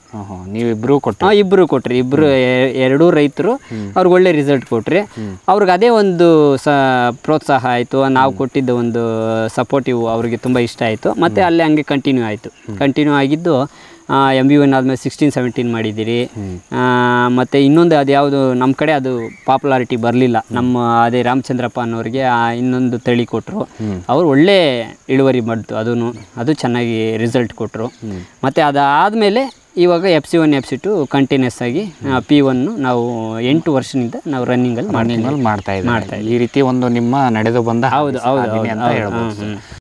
ನೀವಿಬ್ರು ಕೊಟ್ಟು ಇಬ್ರು ಕೊಟ್ರಿ ಇಬ್ರು ಎರಡೂ ರೈತರು ಅವ್ರಿಗೆ ಒಳ್ಳೆ ರಿಸಲ್ಟ್ ಕೊಟ್ರಿ ಅವ್ರಿಗೆ ಅದೇ ಒಂದು ಸ ಪ್ರೋತ್ಸಾಹ ಆಯಿತು ನಾವು ಕೊಟ್ಟಿದ್ದ ಒಂದು ಸಪೋರ್ಟಿವ್ ಅವ್ರಿಗೆ ತುಂಬ ಇಷ್ಟ ಆಯಿತು ಮತ್ತೆ ಅಲ್ಲೇ ಹಂಗೆ ಕಂಟಿನ್ಯೂ ಆಯಿತು ಕಂಟಿನ್ಯೂ ಆಗಿದ್ದು ಎಮ್ ಬಿ ಒನ್ ಆದಮೇಲೆ ಸಿಕ್ಸ್ಟೀನ್ ಸೆವೆಂಟೀನ್ ಮಾಡಿದ್ದೀರಿ ಮತ್ತು ಇನ್ನೊಂದು ಅದು ಯಾವುದು ನಮ್ಮ ಕಡೆ ಅದು ಪಾಪ್ಯುಲಾರಿಟಿ ಬರಲಿಲ್ಲ ನಮ್ಮ ಅದೇ ರಾಮಚಂದ್ರಪ್ಪ ಅನ್ನೋರಿಗೆ ಇನ್ನೊಂದು ತಳಿ ಕೊಟ್ಟರು ಅವರು ಒಳ್ಳೆ ಇಳುವರಿ ಮಾಡಿತು ಅದೂ ಅದು ಚೆನ್ನಾಗಿ ರಿಸಲ್ಟ್ ಕೊಟ್ಟರು ಮತ್ತು ಅದಾದಮೇಲೆ ಇವಾಗ F C one F C two continues ಆಗಿ ಪಿ ಒನ್ನು ನಾವು ಎಂಟು ವರ್ಷದಿಂದ ನಾವು ರನ್ನಿಂಗಲ್ಲಿ ಮಾಡ್ತಾ ಮಾಡ್ತಾ ಈ ರೀತಿ ಒಂದು ನಿಮ್ಮ ನಡೆದು ಬಂದ ಹೌದು ಹೌದು ಅಂತ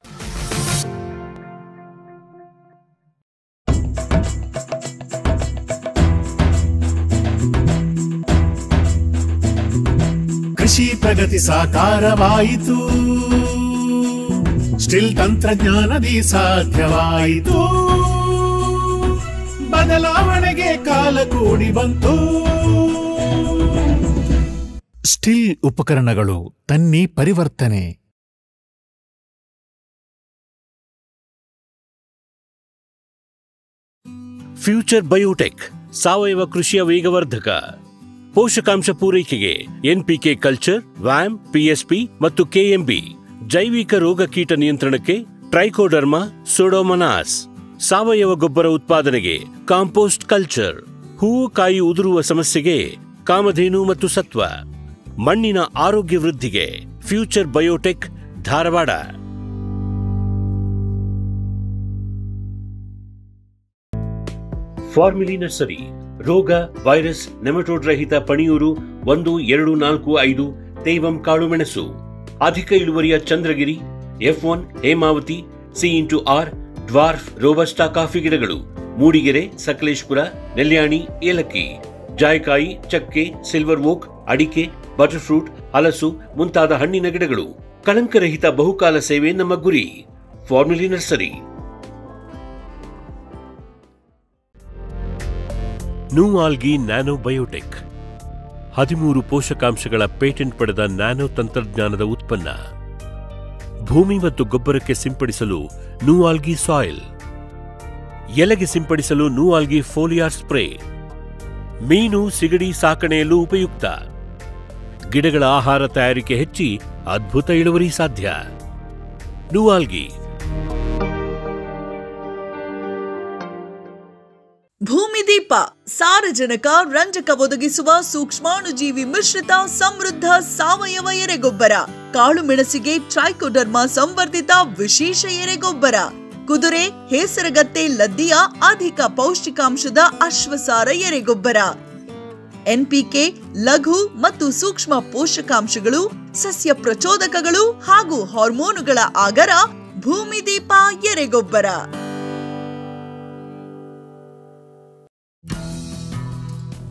ಪ್ರಗತಿ ಸಾಕಾರವಾಯಿತು ಸ್ಟಿಲ್ ತಂತ್ರಜ್ಞಾನದಿ ಸಾಧ್ಯವಾಯಿತು ಬದಲಾವಣೆಗೆ ಕಾಲ ಕೂಡಿ ಬಂತು ಸ್ಟಿಲ್ ಉಪಕರಣಗಳು ತನ್ನಿ ಪರಿವರ್ತನೆ ಫ್ಯೂಚರ್ ಬಯೋಟೆಕ್ ಸಾವಯವ ಕೃಷಿಯ ವೇಗವರ್ಧಕ ಪೋಷಕಾಂಶ ಪೂರೈಕೆಗೆ ಎನ್ಪಿಕೆ ಕಲ್ಚರ್ ವ್ಯಾಮ್ ಪಿಎಸ್ಪಿ ಮತ್ತು ಕೆಎಂಬಿ ಜೈವಿಕ ರೋಗ ಕೀಟ ನಿಯಂತ್ರಣಕ್ಕೆ ಟ್ರೈಕೋಡರ್ಮಾ ಸೋಡೋಮನಾಸ್ ಸಾವಯವ ಗೊಬ್ಬರ ಉತ್ಪಾದನೆಗೆ ಕಾಂಪೋಸ್ಟ್ ಕಲ್ಚರ್ ಹೂವು ಕಾಯಿ ಉದುರುವ ಸಮಸ್ಯೆಗೆ ಕಾಮಧೇನು ಮತ್ತು ಸತ್ವ ಮಣ್ಣಿನ ಆರೋಗ್ಯ ವೃದ್ಧಿಗೆ ಫ್ಯೂಚರ್ ಬಯೋಟೆಕ್ ಧಾರವಾಡ ಫಾರ್ಮಿಲಿ ನರ್ಸರಿ ರೋಗ ವೈರಸ್ ನೆಮಟೋಡ್ ರಹಿತ ಪಣಿಯೂರು ಒಂದು ಎರಡು ನಾಲ್ಕು ಐದು ತೇವಂ ಕಾಳುಮೆಣಸು ಅಧಿಕ ಇಳುವರಿಯ Chandragiri F one Hemavathi C into R dwarf robusta coffee ಗಿಡಗಳು ಮೂಡಿಗೆರೆ ಸಕಲೇಶ್ಪುರ ನೆಲ್ಯಾಣಿ ಏಲಕ್ಕಿ ಜಾಯಕಾಯಿ ಚಕ್ಕೆ ಸಿಲ್ವರ್ ಓಕ್ ಅಡಿಕೆ ಬಟರ್ಫ್ರೂಟ್ ಹಲಸು ಮುಂತಾದ ಹಣ್ಣಿನ ಗಿಡಗಳು ಕಳಂಕರಹಿತ ಬಹುಕಾಲ ಸೇವೆ ನಮ್ಮ ಗುರಿ ಫಾರ್ಮುಲಿ ನರ್ಸರಿ ಆಲ್ಗಿ ನ್ಯಾನೋ ಬಯೋಟೆಕ್ ಹದಿಮೂರು ಪೋಷಕಾಂಶಗಳ ಪೇಟೆಂಟ್ ಪಡೆದ ನ್ಯಾನೋ ತಂತ್ರಜ್ಞಾನದ ಉತ್ಪನ್ನ ಭೂಮಿ ಮತ್ತು ಗೊಬ್ಬರಕ್ಕೆ ಸಿಂಪಡಿಸಲು ಆಲ್ಗಿ ಸಾಯಿಲ್ ಎಲೆಗೆ ಸಿಂಪಡಿಸಲು ಆಲ್ಗಿ ಫೋಲಿಯಾರ್ ಸ್ಪ್ರೇ ಮೀನು ಸಿಗಡಿ ಸಾಕಣೆಯಲ್ಲೂ ಉಪಯುಕ್ತ ಗಿಡಗಳ ಆಹಾರ ತಯಾರಿಕೆ ಹೆಚ್ಚಿ ಅದ್ಭುತ ಇಳುವರಿ ಸಾಧ್ಯ ಆಲ್ಗಿ ದೀಪ ಸಾರಜನಕ ರಂಜಕ ಒದಗಿಸುವ ಸೂಕ್ಷ್ಮಾಣುಜೀವಿ ಮಿಶ್ರಿತ ಸಮೃದ್ಧ ಸಾವಯವ ಎರೆಗೊಬ್ಬರ ಕಾಳು ಮೆಣಸಿಗೆ ಟ್ರೈಕೋಡರ್ಮ ಸಂವರ್ಧಿತ ವಿಶೇಷ ಎರೆಗೊಬ್ಬರ ಕುದುರೆ ಹೇಸರಗತ್ತೆ ಲದ್ದಿಯ ಅಧಿಕ ಪೌಷ್ಟಿಕಾಂಶದ ಅಶ್ವಸಾರ ಎರೆಗೊಬ್ಬರ ಎನ್ಪಿಕೆ ಲಘು ಮತ್ತು ಸೂಕ್ಷ್ಮ ಪೋಷಕಾಂಶಗಳು ಸಸ್ಯ ಪ್ರಚೋದಕಗಳು ಹಾಗೂ ಹಾರ್ಮೋನುಗಳ ಆಗರ ಭೂಮಿ ದೀಪ ಎರೆಗೊಬ್ಬರ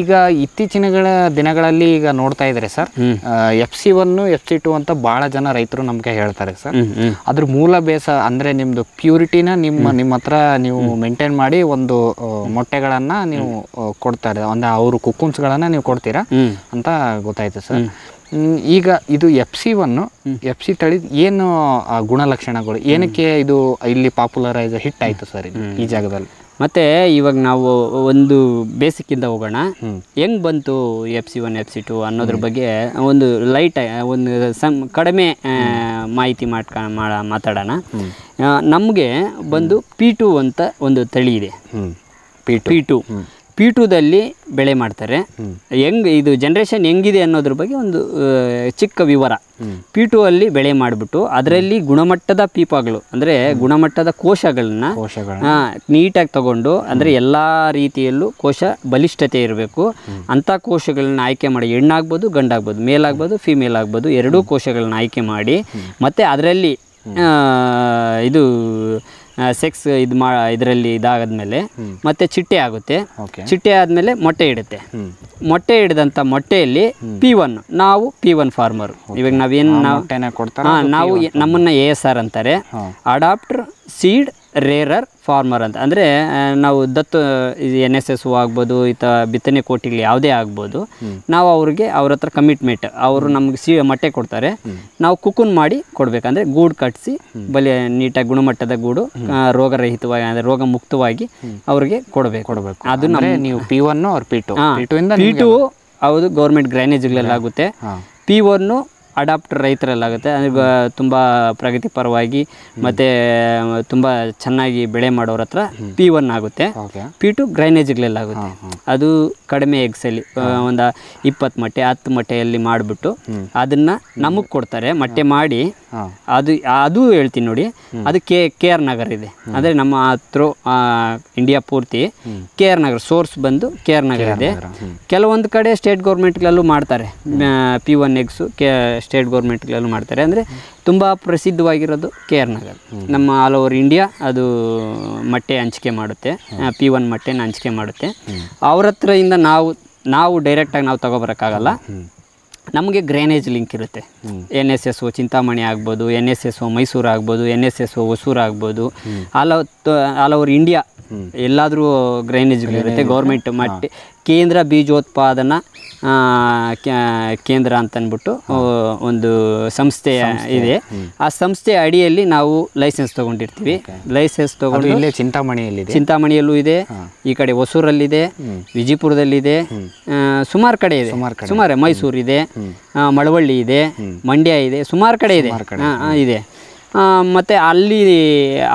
ಈಗ ಇತ್ತೀಚಿನಗಳ ದಿನಗಳಲ್ಲಿ ಈಗ ನೋಡ್ತಾ ಇದ್ರೆ sir F C one F C two ಅಂತ ಬಹಳ ಜನ ರೈತರು ನಮ್ಗೆ ಹೇಳ್ತಾರೆ ಸರ್ ಅದ್ರ ಮೂಲ ಬೇಸ ಅಂದ್ರೆ ನಿಮ್ದು ಪ್ಯೂರಿಟಿನ ನಿಮ್ಮ ನಿಮ್ಮ ಹತ್ರ ನೀವು ಮೇಂಟೈನ್ ಮಾಡಿ ಒಂದು ಮೊಟ್ಟೆಗಳನ್ನ ನೀವು ಕೊಡ್ತಾರೆ ಅಂದ್ರೆ ಅವರು ಕುಕ್ಕುಮ್ಸ್ಗಳನ್ನ ನೀವು ಕೊಡ್ತೀರಾ ಅಂತ ಗೊತ್ತಾಯ್ತು ಸರ್ ಈಗ ಇದು F C one F C ತಳಿ ಏನು ಗುಣಲಕ್ಷಣಗಳು ಏನಕ್ಕೆ ಇದು ಇಲ್ಲಿ ಪಾಪ್ಯುಲರೈಸ್ ಹಿಟ್ ಆಯ್ತು ಸರ್ ಈ ಜಾಗದಲ್ಲಿ ಮತ್ತು ಇವಾಗ ನಾವು ಒಂದು ಇಂದ ಹೋಗೋಣ ಹೆಂಗ್ ಬಂತು F C one F C two ಅನ್ನೋದ್ರ ಬಗ್ಗೆ ಒಂದು ಲೈಟ್ ಒಂದು ಸಮ್ ಕಡಿಮೆ ಮಾಹಿತಿ ಮಾಡ್ಕ ಮಾತಾಡೋಣ ನಮಗೆ ಬಂದು ಪಿ ಟು ಅಂತ ಒಂದು ತಳಿ ಇದೆ ಪಿ ಟು ಪೀಟುದಲ್ಲಿ ಬೆಳೆ ಮಾಡ್ತಾರೆ ಹೆಂಗೆ ಇದು ಜನ್ರೇಷನ್ ಹೆಂಗಿದೆ ಅನ್ನೋದ್ರ ಬಗ್ಗೆ ಒಂದು ಚಿಕ್ಕ ವಿವರ ಪೀಟು ಅಲ್ಲಿ ಬೆಳೆ ಮಾಡಿಬಿಟ್ಟು ಅದರಲ್ಲಿ ಗುಣಮಟ್ಟದ ಪೀಪಾಗಳು ಅಂದರೆ ಗುಣಮಟ್ಟದ ಕೋಶಗಳನ್ನ ನೀಟಾಗಿ ತಗೊಂಡು ಅಂದರೆ ಎಲ್ಲ ರೀತಿಯಲ್ಲೂ ಕೋಶ ಬಲಿಷ್ಠತೆ ಇರಬೇಕು ಅಂಥ ಕೋಶಗಳನ್ನ ಆಯ್ಕೆ ಮಾಡಿ ಹೆಣ್ಣಾಗ್ಬೋದು ಗಂಡಾಗ್ಬೋದು ಮೇಲಾಗ್ಬೋದು ಫಿಮೇಲ್ ಆಗ್ಬೋದು ಎರಡೂ ಕೋಶಗಳನ್ನ ಆಯ್ಕೆ ಮಾಡಿ ಮತ್ತು ಅದರಲ್ಲಿ ಇದು ಸೆಕ್ಸ್ ಇದು ಮಾ ಇದರಲ್ಲಿ ಇದಾಗದ್ಮೇಲೆ ಮತ್ತೆ ಚಿಟ್ಟೆ ಆಗುತ್ತೆ ಚಿಟ್ಟೆ ಆದ್ಮೇಲೆ ಮೊಟ್ಟೆ ಇಡುತ್ತೆ ಮೊಟ್ಟೆ ಹಿಡಿದಂತ ಮೊಟ್ಟೆಯಲ್ಲಿ ಪಿ ಒನ್ ನಾವು ಪಿ ಒನ್ ಫಾರ್ಮರ್ ಇವಾಗ ನಾವೇನು ನಾವು ನಮ್ಮನ್ನ ಎ ಎಸ್ ಆರ್ ಅಂತಾರೆ ಅಡಾಪ್ಟರ್ ಸೀಡ್ ರೇರರ್ ಫಾರ್ಮರ್ ಅಂತ ಅಂದರೆ ನಾವು ದತ್ತು ಎನ್ ಎಸ್ ಎಸ್ ಆಗ್ಬೋದು ಈ ಥರ ಬಿತ್ತನೆ ಕೋಟಿಗಳು ಯಾವುದೇ ಆಗ್ಬೋದು ನಾವು ಅವ್ರಿಗೆ ಅವ್ರ ಹತ್ರ ಕಮಿಟ್ಮೆಂಟ್ ಅವರು ನಮ್ಗೆ ಸಿ ಮೊಟ್ಟೆ ಕೊಡ್ತಾರೆ ನಾವು ಕುಕುನ್ ಮಾಡಿ ಕೊಡಬೇಕಂದ್ರೆ ಗೂಡು ಕಟ್ಟಿಸಿ ಬಲಿ ನೀಟಾಗಿ ಗುಣಮಟ್ಟದ ಗೂಡು ರೋಗರಹಿತವಾಗಿ ಅಂದರೆ ರೋಗ ಮುಕ್ತವಾಗಿ ಅವ್ರಿಗೆ ಕೊಡಬೇಕು ಕೊಡಬೇಕು ಅದು ನಮಗೆ ನೀವು ಪಿ ಒನ್ನು ಅವ್ರ ಪಿ ಟು ಪಿ ಟು ಹೌದು ಗೌರ್ಮೆಂಟ್ ಗ್ರೈನೇಜ್ಗಳೆಲ್ಲ ಆಗುತ್ತೆ ಪಿ ಒನ್ನು ಅಡಾಪ್ಟ್ ರೈತರಲ್ಲಾಗುತ್ತೆ ಅದು ತುಂಬ ಪ್ರಗತಿಪರವಾಗಿ ಪರವಾಗಿ ಮತ್ತು ತುಂಬ ಚೆನ್ನಾಗಿ ಬೆಳೆ ಮಾಡೋರ ಹತ್ರ ಪಿ ಒನ್ ಆಗುತ್ತೆ ಪಿ ಟು ಗ್ರೈನೇಜ್ಗಳೆಲ್ಲಾಗುತ್ತೆ ಅದು ಕಡಿಮೆ ಎಗ್ಸಲ್ಲಿ ಒಂದು ಇಪ್ಪತ್ತು ಮೊಟ್ಟೆ ಹತ್ತು ಮೊಟ್ಟೆಯಲ್ಲಿ ಮಾಡಿಬಿಟ್ಟು ಅದನ್ನು ನಮಗೆ ಕೊಡ್ತಾರೆ ಮೊಟ್ಟೆ ಮಾಡಿ ಅದು ಅದು ಹೇಳ್ತೀನಿ ನೋಡಿ ಅದು ಕೆ ಕೆ ಆರ್ ನಗರ್ ಇದೆ ಅಂದರೆ ನಮ್ಮ ಹತ್ರ ಇಂಡಿಯಾ ಪೂರ್ತಿ ಕೆ ಆರ್ ನಗರ್ ಸೋರ್ಸ್ ಬಂದು ಕೆ ಆರ್ ನಗರ್ ಇದೆ ಕೆಲವೊಂದು ಕಡೆ ಸ್ಟೇಟ್ ಗೌರ್ಮೆಂಟ್ಗಳಲ್ಲೂ ಮಾಡ್ತಾರೆ P one eggs K state ಗೌರ್ಮೆಂಟ್ಗಳಲ್ಲೂ ಮಾಡ್ತಾರೆ ಅಂದರೆ ತುಂಬ ಪ್ರಸಿದ್ಧವಾಗಿರೋದು ಕೆ ಆರ್ ನಗರ್ ನಮ್ಮ ಆಲ್ ಓವರ್ ಇಂಡಿಯಾ ಅದು ಮಟ್ಟೆ ಹಂಚಿಕೆ ಮಾಡುತ್ತೆ ಪಿ ಒನ್ ಮೊಟ್ಟೆನ ಹಂಚಿಕೆ ಮಾಡುತ್ತೆ ಅವ್ರ ಹತ್ರದಿಂದ ನಾವು ನಾವು ಡೈರೆಕ್ಟಾಗಿ ನಾವು ತೊಗೊಬರೋಕ್ಕಾಗಲ್ಲ ನಮಗೆ ಗ್ರೇನೇಜ್ ಲಿಂಕ್ ಇರುತ್ತೆ N S S O Chintamani ಆಗ್ಬೋದು N S S O Mysuru ಆಗ್ಬೋದು N S S O Hosur ಆಗ್ಬೋದು ಆಲ್ ಆಲ್ ಓವರ್ ಇಂಡಿಯಾ ಎಲ್ಲಾದರೂ ಇರುತ್ತೆ ಗೌರ್ಮೆಂಟ್ ಮಟ್ಟ ಕೇಂದ್ರ ಬೀಜೋತ್ಪಾದನಾ ಕೇಂದ್ರ ಅಂತ ಅಂದ್ಬಿಟ್ಟು ಒಂದು ಸಂಸ್ಥೆ ಇದೆ ಆ ಸಂಸ್ಥೆ ಅಡಿಯಲ್ಲಿ ನಾವು ಲೈಸೆನ್ಸ್ ತಗೊಂಡಿರ್ತೀವಿ ಲೈಸೆನ್ಸ್ ತಗೊಂಡು ಇಲ್ಲೇ ಚಿಂತಾಮಣಿಯಲ್ಲಿ ಚಿಂತಾಮಣಿಯಲ್ಲೂ ಇದೆ ಈ ಕಡೆ ಹೊಸೂರಲ್ಲಿದೆ ವಿಜಿಪುರದಲ್ಲಿದೆ ಸುಮಾರು ಕಡೆ ಇದೆ ಸುಮಾರು ಮೈಸೂರು ಇದೆ ಮಳವಳ್ಳಿ ಇದೆ ಮಂಡ್ಯ ಇದೆ ಸುಮಾರು ಕಡೆ ಇದೆ ಇದೆ ಮತ್ತು ಅಲ್ಲಿ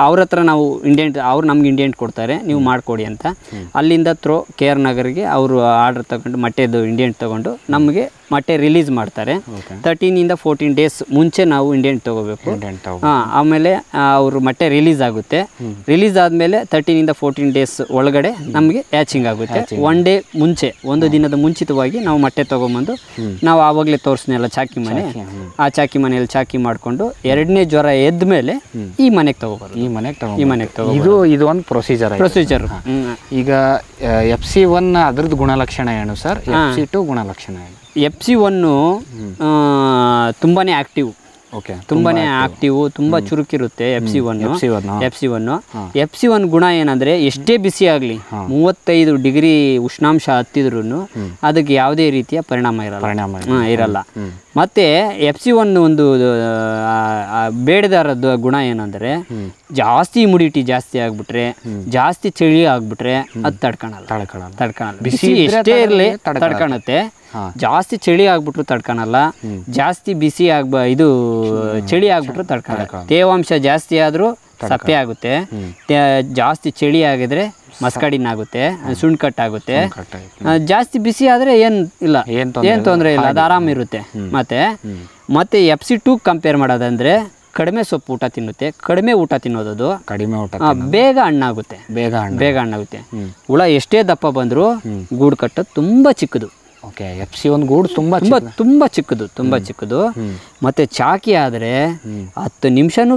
ಅವ್ರ ಹತ್ರ ನಾವು ಇಂಡಿಯಂಟ್ ಅವ್ರು ನಮ್ಗೆ ಇಂಡಿಯನ್ ಕೊಡ್ತಾರೆ ನೀವು ಮಾಡಿಕೊಡಿ ಅಂತ ಅಲ್ಲಿಂದ ತ್ರೋ ಕೆ ಆರ್ ನಗರ್ಗೆ ಅವರು ಆರ್ಡ್ರ್ ತಗೊಂಡು ಮೊಟ್ಟೆದು ಇಂಡಿಯನ್ ತಗೊಂಡು ನಮಗೆ ಮೊಟ್ಟೆ ರಿಲೀಸ್ ಮಾಡ್ತಾರೆ ಇಂದ ಫೋರ್ಟೀನ್ ಡೇಸ್ ಮುಂಚೆ ನಾವು ಇಂಡಿಯನ್ ತಗೋಬೇಕು ಆಮೇಲೆ ಅವರು ಮೊಟ್ಟೆ ರಿಲೀಸ್ ಆಗುತ್ತೆ ರಿಲೀಸ್ ಆದಮೇಲೆ ಇಂದ ಫೋರ್ಟೀನ್ ಡೇಸ್ ಒಳಗಡೆ ನಮಗೆ ಹ್ಯಾಚಿಂಗ್ ಆಗುತ್ತೆ ಒನ್ ಡೇ ಮುಂಚೆ ಒಂದು ದಿನದ ಮುಂಚಿತವಾಗಿ ನಾವು ಮಟ್ಟೆ ತಗೊಂಬಂದು ನಾವು ಆವಾಗಲೇ ತೋರಿಸ್ನೆಲ್ಲ ಚಾಕಿ ಮನೆ ಆ ಚಾಕಿ ಮನೆಯಲ್ಲಿ ಚಾಕಿ ಮಾಡಿಕೊಂಡು ಎರಡನೇ ಜ್ವರ ಎದ್ದ ಮೇಲೆ ಈ ಮನೆಗೆ ತಗೋಬಾರ್ದು ಈ ಮನೆಗೆ ತಗೋ ಈ ಮನೆಗೆ ಇದು ಇದು ಒಂದು ಪ್ರೊಸೀಜರ್ ಪ್ರೊಸೀಜರ್ ಈಗ ಎಫ್ ಸಿ ಒನ್ ಅದ್ರದ್ದು ಗುಣಲಕ್ಷಣ ಏನು ಸರ್ ಎಫ್ ಸಿ ಟು ಗುಣಲಕ್ಷಣ ಏನು ಎಫ್ ಸಿ ಒನ್ನು ತುಂಬಾ ಆಕ್ಟಿವ್ ಓಕೆ ತುಂಬಾ ಆಕ್ಟಿವ್ ತುಂಬಾ ಚುರುಕಿರುತ್ತೆ F C one F C one F C one ಗುಣ ಏನಂದ್ರೆ ಎಷ್ಟೇ ಬಿಸಿ ಆಗಲಿ ಮೂವತ್ತೈದು ಡಿಗ್ರಿ ಉಷ್ಣಾಂಶ ಹತ್ತಿದ್ರೂ ಅದಕ್ಕೆ ಯಾವುದೇ ರೀತಿಯ ಪರಿಣಾಮ ಇರಲ್ಲ ಇರಲ್ಲ ಮತ್ತೆ ಎಫ್ ಸಿ ಒನ್ ಒಂದು ಬೇಡದಾರದ್ದು ಗುಣ ಏನಂದ್ರೆ ಜಾಸ್ತಿ ಮುಡಿಟಿ ಜಾಸ್ತಿ ಆಗ್ಬಿಟ್ರೆ ಜಾಸ್ತಿ ಚಳಿ ಆಗ್ಬಿಟ್ರೆ ಅದು ತಡ್ಕೊಳಲ್ಲ ತಡ್ಕೊಳಲ್ಲ ಬಿಸಿ ಎಷ್ಟೇ ಇರಲಿ ತಡ್ಕೊಳತ್ತೆ ಜಾಸ್ತಿ ಚಳಿ ಆಗ್ಬಿಟ್ರು ತಡ್ಕೊಳಲ್ಲ ಜಾಸ್ತಿ ಬಿಸಿ ಆಗ್ಬಾ ಇದು ಚಳಿ ಆಗ್ಬಿಟ್ರು ತಡ್ಕೊಳಲ್ಲ ತೇವಾಂಶ ಜಾಸ್ತಿ ಆದರೂ ಸಪ್ಪೆ ಆಗುತ್ತೆ ಜಾಸ್ತಿ ಚಳಿ ಆಗಿದ್ರೆ ಮಸ್ಕಡಿನಾಗುತ್ತೆ ಕಟ್ ಆಗುತ್ತೆ ಜಾಸ್ತಿ ಬಿಸಿ ಆದರೆ ಏನು ಇಲ್ಲ ಏನು ತೊಂದರೆ ಇಲ್ಲ ಅದು ಆರಾಮ್ ಇರುತ್ತೆ ಮತ್ತೆ ಮತ್ತೆ ಎಫ್ಸಿ ಟೂ ಕಂಪೇರ್ ಮಾಡೋದಂದ್ರೆ ಕಡಿಮೆ ಸೊಪ್ಪು ಊಟ ತಿನ್ನುತ್ತೆ ಕಡಿಮೆ ಊಟ ತಿನ್ನೋದದು ಕಡಿಮೆ ಊಟ ಬೇಗ ಹಣ್ಣಾಗುತ್ತೆ ಬೇಗ ಬೇಗ ಹಣ್ಣಾಗುತ್ತೆ ಹುಳ ಎಷ್ಟೇ ದಪ್ಪ ಬಂದರೂ ಗೂಡು ಕಟ್ಟೋದು ತುಂಬ ಚಿಕ್ಕದು ಓಕೆ ಎಫ್ ಸಿ ಒಂದು ಗೂಡು ತುಂಬ ತುಂಬ ತುಂಬ ಚಿಕ್ಕದು ತುಂಬ ಚಿಕ್ಕದು ಮತ್ತೆ ಚಾಕಿ ಆದರೆ ಹತ್ತು ನಿಮಿಷನೂ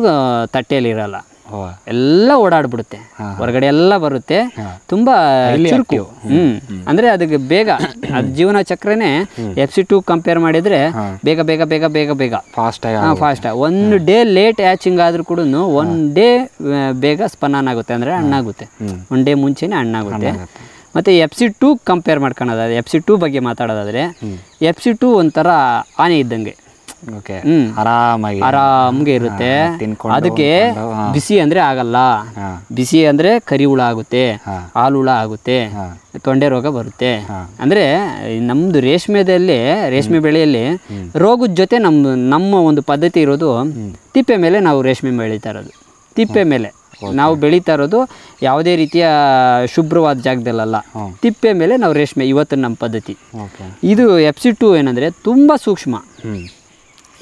ತಟ್ಟೆಯಲ್ಲಿ ಇರಲ್ಲ ಎಲ್ಲ ಓಡಾಡ್ಬಿಡುತ್ತೆ ಹೊರಗಡೆ ಎಲ್ಲ ಬರುತ್ತೆ ತುಂಬಾ ಚುರುಕು ಹ್ಮ್ ಅಂದ್ರೆ ಅದಕ್ಕೆ ಬೇಗ ಅದ್ ಜೀವನ ಚಕ್ರನೇ ಎಫ್ ಸಿ ಟು ಕಂಪೇರ್ ಮಾಡಿದ್ರೆ ಬೇಗ ಬೇಗ ಬೇಗ ಬೇಗ ಬೇಗ ಫಾಸ್ಟ್ ಫಾಸ್ಟ್ ಒಂದು ಡೇ ಲೇಟ್ ಹ್ಯಾಚಿಂಗ್ ಆದ್ರೂ ಕೂಡ ಒನ್ ಡೇ ಬೇಗ ಸ್ಪನಾನ್ ಆಗುತ್ತೆ ಅಂದ್ರೆ ಹಣ್ಣಾಗುತ್ತೆ ಒನ್ ಡೇ ಮುಂಚೆನೆ ಹಣ್ಣಾಗುತ್ತೆ ಮತ್ತು ಎಫ್ ಸಿ ಕಂಪೇರ್ ಮಾಡ್ಕೊಳೋದಾದ್ರೆ ಎಫ್ ಸಿ ಟು ಬಗ್ಗೆ ಮಾತಾಡೋದಾದರೆ ಎಫ್ ಸಿ ಟು ಒಂಥರ ಆನೆ ಇದ್ದಂಗೆ ಓಕೆ ಆರಾಮಾಗಿ ಆರಾಮ್ಗೆ ಇರುತ್ತೆ ಅದಕ್ಕೆ ಬಿಸಿ ಅಂದ್ರೆ ಆಗಲ್ಲ ಬಿಸಿ ಅಂದ್ರೆ ಕರಿ ಹುಳ ಆಗುತ್ತೆ ಹಾಲು ಹುಳ ಆಗುತ್ತೆ ತೊಂಡೆ ರೋಗ ಬರುತ್ತೆ ಅಂದ್ರೆ ನಮ್ದು ರೇಷ್ಮೆದಲ್ಲಿ ರೇಷ್ಮೆ ಬೆಳೆಯಲ್ಲಿ ರೋಗದ ಜೊತೆ ನಮ್ಮ ನಮ್ಮ ಒಂದು ಪದ್ಧತಿ ಇರೋದು ತಿಪ್ಪೆ ಮೇಲೆ ನಾವು ರೇಷ್ಮೆ ಬೆಳೀತಾ ಇರೋದು ತಿಪ್ಪೆ ಮೇಲೆ ನಾವು ಬೆಳೀತಾ ಇರೋದು ಯಾವುದೇ ರೀತಿಯ ಶುಭ್ರವಾದ ಜಾಗದಲ್ಲ ತಿಪ್ಪೆ ಮೇಲೆ ನಾವು ರೇಷ್ಮೆ ಇವತ್ತು ನಮ್ಮ ಪದ್ಧತಿ ಇದು ಎಫ್ ಸಿ ಟು ಏನಂದರೆ ತುಂಬ ಸೂಕ್ಷ್ಮ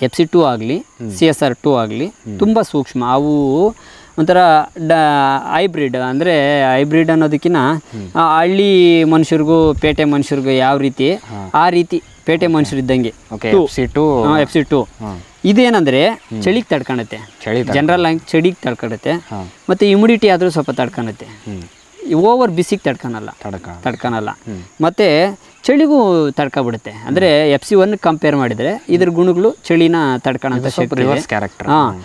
ಎಫ್ ಸಿ ಟು ಆಗಲಿ ಸಿ ಎಸ್ ಆರ್ ಟು ಆಗಲಿ ತುಂಬ ಸೂಕ್ಷ್ಮ ಅವು ಒಂಥರ ಡ ಹೈಬ್ರಿಡ್ ಅಂದರೆ ಹೈಬ್ರಿಡ್ ಅನ್ನೋದಕ್ಕಿಂತ ಹಳ್ಳಿ ಮನುಷ್ಯರಿಗೂ ಪೇಟೆ ಮನುಷ್ಯರಿಗೂ ಯಾವ ರೀತಿ ಆ ರೀತಿ ಪೇಟೆ ಮನುಷ್ಯರಿದ್ದಂಗೆ ಇದ್ದಂಗೆ C two F C two ಇದೇನಂದ್ರೆ ಚಳಿಗೆ ತಡ್ಕೊಳತ್ತೆ ಜನರಲ್ ಆಗಿ ಚಳಿಗೆ ತಡ್ಕೊಳತ್ತೆ ಮತ್ತೆ ಇಮ್ಯುನಿಟಿ ಆದ್ರೂ ಸ್ವಲ್ಪ ತಡ್ಕೊಳುತ್ತೆ ಓವರ್ ಬಿಸಿಗೆ ತಡ್ಕೊಳಲ್ಲ ತಡ್ಕೊಳಲ್ಲ ಮತ್ತೆ ಚಳಿಗೂ ತಡ್ಕೊಬಿಡುತ್ತೆ ಅಂದರೆ ಎಫ್ ಸಿ ಒನ್ ಕಂಪೇರ್ ಮಾಡಿದ್ರೆ ಇದ್ರ ಗುಣಗಳು ಚಳಿನ ತಡ್ಕೊಳ್ಳೋಂಥ ಕ್ಯಾರೆಕ್ಟರ್ ಹಾಂ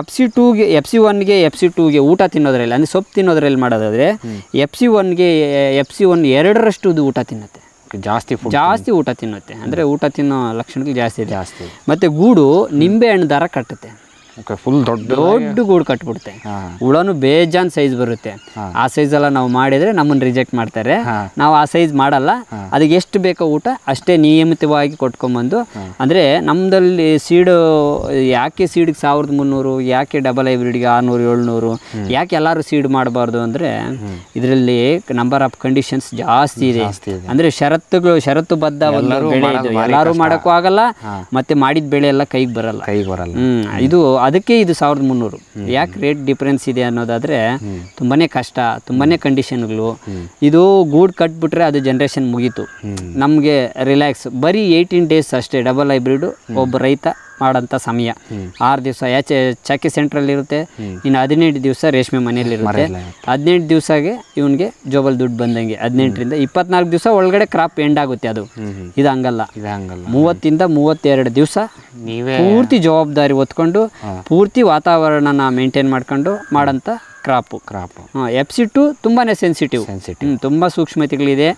ಎಫ್ ಸಿ ಟೂಗೆ ಎಫ್ ಸಿ ಒನ್ಗೆ ಎಫ್ ಸಿ ಟೂಗೆ ಊಟ ತಿನ್ನೋದ್ರಲ್ಲಿ ಅಂದರೆ ಸೊಪ್ಪು ತಿನ್ನೋದ್ರಲ್ಲಿ ಮಾಡೋದಾದ್ರೆ ಎಫ್ ಸಿ ಒನ್ಗೆ ಎಫ್ ಸಿ ಒನ್ ಎರಡರಷ್ಟು ಊಟ ತಿನ್ನುತ್ತೆ ಜಾಸ್ತಿ ಜಾಸ್ತಿ ಊಟ ತಿನ್ನುತ್ತೆ ಅಂದರೆ ಊಟ ತಿನ್ನೋ ಲಕ್ಷಣಗಳು ಜಾಸ್ತಿ ಜಾಸ್ತಿ ಮತ್ತು ಗೂಡು ನಿಂಬೆ ಹಣ್ಣು ದಾರ ಕಟ್ಟುತ್ತೆ ಫುಲ್ ದೊಡ್ಡ ದೊಡ್ಡ ಗೂಡು ಕಟ್ಬಿಡುತ್ತೆ ಹುಳನು ಬೇಜಾನ್ ಸೈಜ್ ಬರುತ್ತೆ ಆ ಸೈಜ್ ಎಲ್ಲ ನಾವು ಮಾಡಿದ್ರೆ ನಮ್ಮನ್ನ ರಿಜೆಕ್ಟ್ ಮಾಡ್ತಾರೆ ನಾವು ಆ ಸೈಜ್ ಮಾಡಲ್ಲ ಅದಕ್ಕೆ ಎಷ್ಟು ಬೇಕೋ ಊಟ ಅಷ್ಟೇ ನಿಯಮಿತವಾಗಿ ಕೊಟ್ಕೊಂಬಂದು ಅಂದ್ರೆ ನಮ್ಮದಲ್ಲಿ ಸೀಡು ಯಾಕೆ ಸೀಡ್ಗೆ ಸಾವಿರದ ಮುನ್ನೂರು ಯಾಕೆ ಡಬಲ್ ಹೈಬ್ರಿಡ್ಗೆ ಆರ್ನೂರು ಏಳ್ನೂರು ಯಾಕೆ ಎಲ್ಲರೂ ಸೀಡ್ ಮಾಡಬಾರ್ದು ಅಂದ್ರೆ ಇದರಲ್ಲಿ ನಂಬರ್ ಆಫ್ ಕಂಡೀಷನ್ಸ್ ಜಾಸ್ತಿ ಇದೆ ಅಂದ್ರೆ ಷರತ್ತುಗಳು ಷರತ್ತು ಬದ್ಧ ಎಲ್ಲರೂ ಮಾಡೋಕ್ಕೂ ಆಗಲ್ಲ ಮತ್ತೆ ಮಾಡಿದ ಬೆಳೆ ಎಲ್ಲ ಕೈಗೆ ಬರಲ್ಲ ಕೈಗೆ ಬರಲ್ಲ ಇದು ಅದಕ್ಕೆ ಇದು ಸಾವಿರದ ಮುನ್ನೂರು ಯಾಕೆ ರೇಟ್ ಡಿಫ್ರೆನ್ಸ್ ಇದೆ ಅನ್ನೋದಾದರೆ ತುಂಬಾ ಕಷ್ಟ ತುಂಬಾ ಕಂಡೀಷನ್ಗಳು ಇದು ಗೂಡ್ ಕಟ್ಬಿಟ್ರೆ ಅದು ಜನ್ರೇಷನ್ ಮುಗೀತು ನಮಗೆ ರಿಲ್ಯಾಕ್ಸ್ ಬರೀ ಏಯ್ಟೀನ್ ಡೇಸ್ ಅಷ್ಟೇ ಡಬಲ್ ಹೈಬ್ರಿಡು ಒಬ್ಬ ರೈತ ಮಾಡೋಂಥ ಸಮಯ ಆರು ದಿವಸ ಯಾಚೆ ಚಾಕಿ ಸೆಂಟ್ರಲ್ಲಿ ಇರುತ್ತೆ ಇನ್ನು ಹದಿನೆಂಟು ದಿವಸ ರೇಷ್ಮೆ ಮನೆಯಲ್ಲಿರುತ್ತೆ ಹದಿನೆಂಟು ದಿವಸಗೆ ಇವನಿಗೆ ಜೋಬಲ್ ದುಡ್ಡು ಬಂದಂಗೆ ಹದಿನೆಂಟರಿಂದ ಇಪ್ಪತ್ನಾಲ್ಕು ದಿವಸ ಒಳಗಡೆ ಕ್ರಾಪ್ ಎಂಡ್ ಆಗುತ್ತೆ ಅದು ಇದು ಹಂಗಲ್ಲ ಮೂವತ್ತಿಂದ ಮೂವತ್ತೆರಡು ದಿವಸ ಪೂರ್ತಿ ಜವಾಬ್ದಾರಿ ಹೊತ್ಕೊಂಡು ಪೂರ್ತಿ ವಾತಾವರಣನ ಮೇಂಟೈನ್ ಮಾಡ್ಕೊಂಡು ಮಾಡಂತ ಕ್ರಾಪು ಕ್ರಾಪ್ ಎಫ್ಸಿ ಎಪ್ಸಿಟ್ಟು ತುಂಬಾ ಸೆನ್ಸಿಟಿವ್ ಸೆನ್ಸಿಟಿವ್ ತುಂಬಾ ಸೂಕ್ಷ್ಮತೆಗಳಿದೆ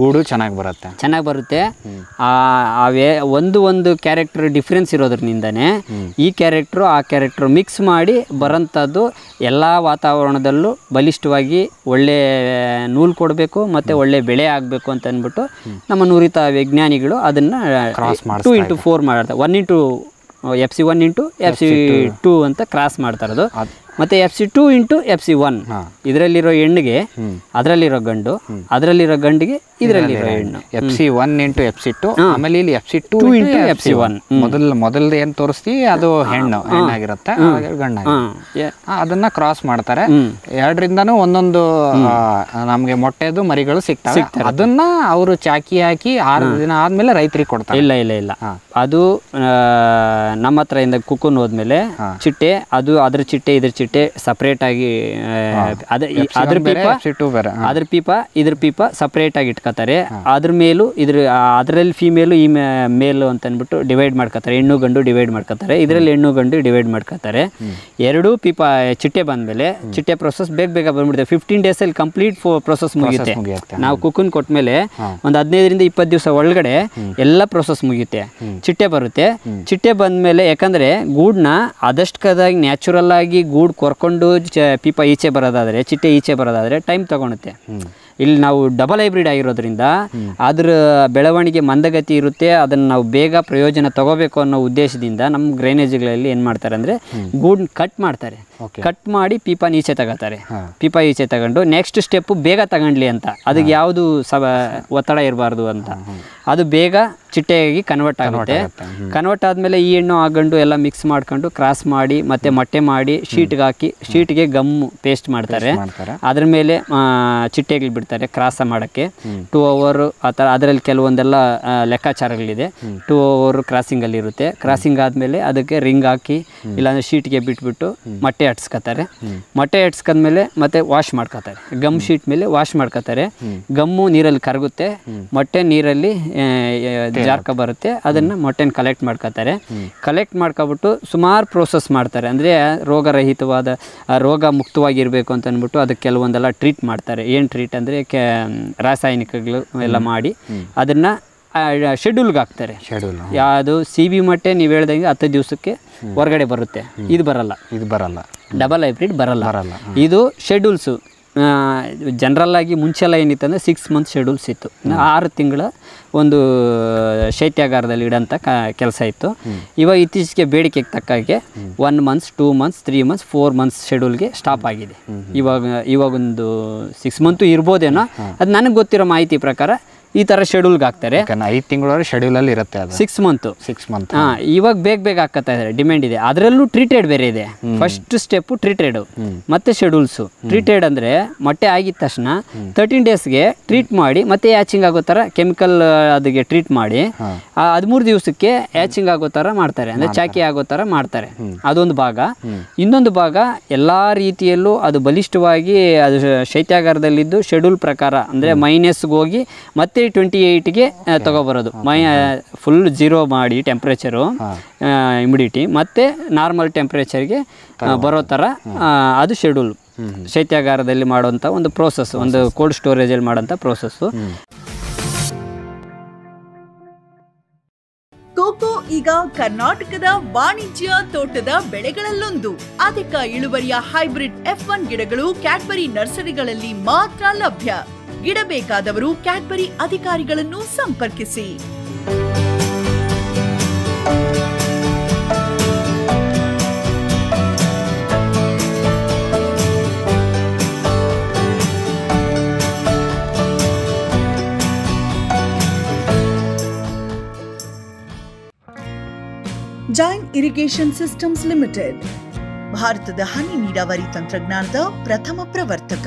ಗೂಡು ಚೆನ್ನಾಗಿ ಬರುತ್ತೆ ಚೆನ್ನಾಗಿ ಬರುತ್ತೆ ಅವೇ ಒಂದು ಒಂದು ಕ್ಯಾರೆಕ್ಟರ್ ಡಿಫ್ರೆನ್ಸ್ ಇರೋದ್ರಿಂದನೇ ಈ ಕ್ಯಾರೆಕ್ಟ್ರು ಆ ಕ್ಯಾರೆಕ್ಟ್ರು ಮಿಕ್ಸ್ ಮಾಡಿ ಬರೋಂಥದ್ದು ಎಲ್ಲ ವಾತಾವರಣದಲ್ಲೂ ಬಲಿಷ್ಠವಾಗಿ ಒಳ್ಳೆ ನೂಲು ಕೊಡಬೇಕು ಮತ್ತು ಒಳ್ಳೆ ಬೆಳೆ ಆಗಬೇಕು ಅಂತ ಅಂದ್ಬಿಟ್ಟು ನಮ್ಮ ನುರಿತ ವಿಜ್ಞಾನಿಗಳು ಅದನ್ನು ಟು ಇಂಟು ಫೋರ್ ಮಾಡ್ತಾರೆ one into F C one into F C two ಅಂತ ಕ್ರಾಸ್ ಮಾಡ್ತಾರದು ಮತ್ತೆ F C two into F C one ಇದರಲ್ಲಿರೋ ಹೆಣ್ಣಿಗೆ ಅದರಲ್ಲಿರೋ ಗಂಡು ಅದರಲ್ಲಿರೋ ಗಂಡಿಗೆ ಇದರಲ್ಲಿರೋ ಹೆಣ್ಣು F C one into F C two ಆಮೇಲೆ ಇಲ್ಲಿ F C two F C one ಮೊದಲ ಏನು ತೋರಿಸ್ತಿ ಅದು ಹೆಣ್ಣು ಹೆಣ್ಣಾಗಿರುತ್ತೆ ಅದನ್ನ ಕ್ರಾಸ್ ಮಾಡ್ತಾರೆ ಎರಡರಿಂದನೂ ಒಂದೊಂದು ನಮಗೆ ಮೊಟ್ಟೆದು ಮರಿಗಳು ಸಿಗ್ತವೆ ಅದನ್ನ ಅವರು ಚಾಕಿ ಹಾಕಿ ಆರು ದಿನ ಆದ್ಮೇಲೆ ರೈತರಿಗೆ ಕೊಡ್ತಾರೆ ಇಲ್ಲ ಇಲ್ಲ ಇಲ್ಲ ಅದು ನಮ್ಮ ಹತ್ರ ಇಂದ ಕುಕ್ಕನ್ ಹೋದ್ಮೇಲೆ ಚಿಟ್ಟೆ ಅದು ಅದ್ರ ಚಿಟ್ಟೆ ಇದ್ರ ಚಿಟ್ಟೆ ಚಿಟ್ಟೆ ಸಪ್ರೇಟ್ ಆಗಿ ಅದ್ರ ಪೀಪ ಅದ್ರ ಪೀಪ ಇದ್ರ ಪೀಪ ಸಪ್ರೇಟ್ ಆಗಿ ಇಟ್ಕೋತಾರೆ ಅದ್ರ ಮೇಲೂ ಇದ್ರ ಅದರಲ್ಲಿ ಫಿಮೇಲು ಈ ಮೇಲು ಅಂತ ಅಂದ್ಬಿಟ್ಟು ಡಿವೈಡ್ ಮಾಡ್ಕೋತಾರೆ ಹೆಣ್ಣು ಗಂಡು ಡಿವೈಡ್ ಮಾಡ್ಕೋತಾರೆ ಇದರಲ್ಲಿ ಹೆಣ್ಣು ಗಂಡು ಡಿವೈಡ್ ಮಾಡ್ಕೋತಾರೆ ಎರಡು ಪೀಪ ಚಿಟ್ಟೆ ಬಂದಮೇಲೆ ಚಿಟ್ಟೆ ಪ್ರೊಸೆಸ್ ಬೇಗ ಬೇಗ ಬಂದ್ಬಿಡುತ್ತೆ ಫಿಫ್ಟೀನ್ ಡೇಸಲ್ಲಿ ಕಂಪ್ಲೀಟ್ ಪ್ರೊಸೆಸ್ ಮುಗಿಯುತ್ತೆ ನಾವು ಕುಕ್ಕನ್ ಕೊಟ್ಮೇಲೆ ಒಂದು ಹದಿನೈದರಿಂದ ಇಪ್ಪತ್ತು ದಿವಸ ಒಳಗಡೆ ಎಲ್ಲ ಪ್ರೊಸೆಸ್ ಮುಗಿಯುತ್ತೆ ಚಿಟ್ಟೆ ಬರುತ್ತೆ ಚಿಟ್ಟೆ ಬಂದಮೇಲೆ ಯಾಕಂದರೆ ಗೂಡನ್ನ ಆದಷ್ಟು ಕದಾಗಿ ನ್ಯಾಚುರಲ್ ಆಗಿ ಗೂಡು ಕೊರ್ಕೊಂಡು ಚ ಪೀಪ ಈಚೆ ಬರೋದಾದರೆ ಚಿಟ್ಟೆ ಈಚೆ ಬರೋದಾದರೆ ಟೈಮ್ ತೊಗೊಳುತ್ತೆ ಇಲ್ಲಿ ನಾವು ಡಬಲ್ ಹೈಬ್ರಿಡ್ ಆಗಿರೋದ್ರಿಂದ ಅದರ ಬೆಳವಣಿಗೆ ಮಂದಗತಿ ಇರುತ್ತೆ ಅದನ್ನು ನಾವು ಬೇಗ ಪ್ರಯೋಜನ ತಗೋಬೇಕು ಅನ್ನೋ ಉದ್ದೇಶದಿಂದ ನಮ್ಮ ಗ್ರೈನೇಜ್ಗಳಲ್ಲಿ ಏನು ಮಾಡ್ತಾರೆ ಅಂದರೆ ಗೂಡ್ ಕಟ್ ಮಾಡ್ತಾರೆ ಕಟ್ ಮಾಡಿ ಪೀಪ ಈಚೆ ತಗೋತಾರೆ ಪೀಪಾ ಈಚೆ ತಗೊಂಡು ನೆಕ್ಸ್ಟ್ ಸ್ಟೆಪ್ ಬೇಗ ತಗೊಂಡ್ಲಿ ಅಂತ ಅದಕ್ಕೆ ಯಾವುದು ಸವ ಒತ್ತಡ ಇರಬಾರ್ದು ಅಂತ ಅದು ಬೇಗ ಚಿಟ್ಟೆಯಾಗಿ ಕನ್ವರ್ಟ್ ಆಗುತ್ತೆ ಕನ್ವರ್ಟ್ ಆದಮೇಲೆ ಈ ಹೆಣ್ಣು ಹಾಕೊಂಡು ಎಲ್ಲ ಮಿಕ್ಸ್ ಮಾಡ್ಕೊಂಡು ಕ್ರಾಸ್ ಮಾಡಿ ಮತ್ತೆ ಮೊಟ್ಟೆ ಮಾಡಿ ಶೀಟ್ಗೆ ಹಾಕಿ ಶೀಟ್ಗೆ ಗಮ್ಮು ಪೇಸ್ಟ್ ಮಾಡ್ತಾರೆ ಅದ್ರ ಮೇಲೆ ಚಿಟ್ಟೆಗಳು ಬಿಡ್ತಾರೆ ಕ್ರಾಸ ಮಾಡೋಕ್ಕೆ ಟೂ ಅವರ್ ಆ ಥರ ಅದರಲ್ಲಿ ಕೆಲವೊಂದೆಲ್ಲ ಲೆಕ್ಕಾಚಾರಗಳಿದೆ ಟೂ ಅವರ್ ಕ್ರಾಸಿಂಗಲ್ಲಿ ಇರುತ್ತೆ ಕ್ರಾಸಿಂಗ್ ಆದಮೇಲೆ ಅದಕ್ಕೆ ರಿಂಗ್ ಹಾಕಿ ಇಲ್ಲಾಂದರೆ ಶೀಟ್ಗೆ ಬಿಟ್ಬಿಟ್ಟು ಮೊಟ್ಟೆ ಅಟ್ಸ್ಕೊತಾರೆ ಮೊಟ್ಟೆ ಹಟ್ಸ್ಕೊಂಡ್ಮೇಲೆ ಮತ್ತೆ ವಾಶ್ ಮಾಡ್ಕೋತಾರೆ ಗಮ್ ಶೀಟ್ ಮೇಲೆ ವಾಶ್ ಮಾಡ್ಕೋತಾರೆ ಗಮ್ಮು ನೀರಲ್ಲಿ ಕರಗುತ್ತೆ ಮೊಟ್ಟೆ ನೀರಲ್ಲಿ ಜಾರ್ಕ ಬರುತ್ತೆ ಅದನ್ನು ಮೊಟ್ಟೆನ ಕಲೆಕ್ಟ್ ಮಾಡ್ಕೋತಾರೆ ಕಲೆಕ್ಟ್ ಮಾಡ್ಕೊಬಿಟ್ಟು ಸುಮಾರು ಪ್ರೋಸೆಸ್ ಮಾಡ್ತಾರೆ ಅಂದರೆ ರೋಗರಹಿತವಾದ ರೋಗ ಮುಕ್ತವಾಗಿರಬೇಕು ಅಂತ ಅಂದ್ಬಿಟ್ಟು ಅದಕ್ಕೆ ಕೆಲವೊಂದೆಲ್ಲ ಟ್ರೀಟ್ ಮಾಡ್ತಾರೆ ಏನು ಟ್ರೀಟ್ ಅಂದರೆ ಅಂದರೆ ರಾಸಾಯನಿಕಗಳು ಎಲ್ಲ ಮಾಡಿ ಅದನ್ನು ಶೆಡ್ಯೂಲ್ಗೆ ಹಾಕ್ತಾರೆ ಶೆಡ್ಯೂಲ್ ಯಾವುದು ಸಿ ಬಿ ಮಟ್ಟೆ ನೀವು ಹೇಳ್ದಂಗೆ ಹತ್ತು ದಿವಸಕ್ಕೆ ಹೊರಗಡೆ ಬರುತ್ತೆ ಇದು ಬರಲ್ಲ ಇದು ಬರಲ್ಲ ಡಬಲ್ ಹೈಬ್ರಿಡ್ ಬರಲ್ಲ ಬರಲ್ಲ ಇದು ಶೆಡ್ಯೂಲ್ಸು ಜನರಲ್ಲಾಗಿ ಮುಂಚೆಲ್ಲ ಏನಿತ್ತು ಅಂದರೆ ಸಿಕ್ಸ್ ಮಂತ್ ಶೆಡ್ಯೂಲ್ಸ್ ಇತ್ತು ಆರು ತಿಂಗಳ ಒಂದು ಶೈತ್ಯಾಗಾರದಲ್ಲಿ ಇಡೋಂಥ ಕ ಕೆಲಸ ಇತ್ತು ಇವಾಗ ಇತ್ತೀಚೆಗೆ ಬೇಡಿಕೆಗೆ ತಕ್ಕಾಗೆ one months two months three months four months ಶೆಡ್ಯೂಲ್ಗೆ ಸ್ಟಾಪ್ ಆಗಿದೆ ಇವಾಗ ಇವಾಗೊಂದು ಸಿಕ್ಸ್ ಮಂತು ಇರ್ಬೋದೇನೋ ಅದು ನನಗೆ ಗೊತ್ತಿರೋ ಮಾಹಿತಿ ಪ್ರಕಾರ ಈ ತರ ಶೆಡ್ಯೂಲ್ಗೆ ಹಾಕ್ತಾರೆ ಐದು ಶೆಡ್ಯೂಲ್ ಅಲ್ಲಿ ಇರುತ್ತೆ ಸಿಕ್ಸ್ ಮಂತ್ ಸಿಕ್ಸ್ ಮಂತ್ ಹಾ ಇವಾಗ ಬೇಗ ಬೇಗ ಹಾಕತ್ತಾ ಇದೆ ಡಿಮ್ಯಾಂಡ್ ಇದೆ ಅದರಲ್ಲೂ ಟ್ರೀಟೆಡ್ ಬೇರೆ ಇದೆ ಫಸ್ಟ್ ಸ್ಟೆಪ್ ಟ್ರೀಟೆಡ್ ಮತ್ತೆ ಶೆಡ್ಯೂಲ್ಸ್ ಟ್ರೀಟೆಡ್ ಅಂದ್ರೆ ಮೊಟ್ಟೆ ಆಗಿದ ತಕ್ಷಣ ತರ್ಟೀನ್ ಗೆ ಟ್ರೀಟ್ ಮಾಡಿ ಮತ್ತೆ ಯಾಚಿಂಗ್ ಆಗೋ ತರ ಕೆಮಿಕಲ್ ಅದಕ್ಕೆ ಟ್ರೀಟ್ ಮಾಡಿ ಹದಿಮೂರು ದಿವಸಕ್ಕೆ ಹ್ಯಾಚಿಂಗ್ ಆಗೋ ತರ ಮಾಡ್ತಾರೆ ಅಂದ್ರೆ ಚಾಕಿ ಆಗೋ ತರ ಮಾಡ್ತಾರೆ ಅದೊಂದು ಭಾಗ ಇನ್ನೊಂದು ಭಾಗ ಎಲ್ಲಾ ರೀತಿಯಲ್ಲೂ ಅದು ಬಲಿಷ್ಠವಾಗಿ ಅದು ಶೈತ್ಯಾಗಾರದಲ್ಲಿದ್ದು ಶೆಡ್ಯೂಲ್ ಪ್ರಕಾರ ಅಂದ್ರೆ ಮೈನಸ್ಗೆ ಹೋಗಿ ಮತ್ತೆ ತ್ರೀ ಟ್ವೆಂಟಿ ಏಯ್ಟ್ಗೆ ತೊಗೊಬರೋದು ಮೈ ಫುಲ್ ಜೀರೋ ಮಾಡಿ ಟೆಂಪ್ರೇಚರು ಇಮಿಡಿಟಿ ಮತ್ತು ನಾರ್ಮಲ್ ಟೆಂಪ್ರೇಚರ್ಗೆ ಬರೋ ಥರ ಅದು ಶೆಡ್ಯೂಲ್ ಶೈತ್ಯಾಗಾರದಲ್ಲಿ ಮಾಡುವಂಥ ಒಂದು ಪ್ರೋಸೆಸ್ ಒಂದು ಕೋಲ್ಡ್ ಸ್ಟೋರೇಜಲ್ಲಿ ಮಾಡೋಂಥ ಪ್ರೋಸೆಸ್ಸು ಕೋಕೋ ಈಗ ಕರ್ನಾಟಕದ ವಾಣಿಜ್ಯ ತೋಟದ ಬೆಳೆಗಳಲ್ಲೊಂದು ಅಧಿಕ ಇಳುವರಿಯ ಹೈಬ್ರಿಡ್ ಎಫ್ ಒನ್ ಗಿಡಗಳು ಕ್ಯಾಡ್ಬರಿ ನರ್ಸರಿಗಳಲ್ಲಿ ಮಾತ್ರ ಲಭ್ಯ ಇಡಬೇಕಾದವರು ಕ್ಯಾಡ್ಬರಿ ಅಧಿಕಾರಿಗಳನ್ನು ಸಂಪರ್ಕಿಸಿ ಜಾಯಿನ್ ಇರಿಗೇಷನ್ ಸಿಸ್ಟಮ್ಸ್ ಲಿಮಿಟೆಡ್ ಭಾರತದ ಹನಿ ನೀರಾವರಿ ತಂತ್ರಜ್ಞಾನದ ಪ್ರಥಮ ಪ್ರವರ್ತಕ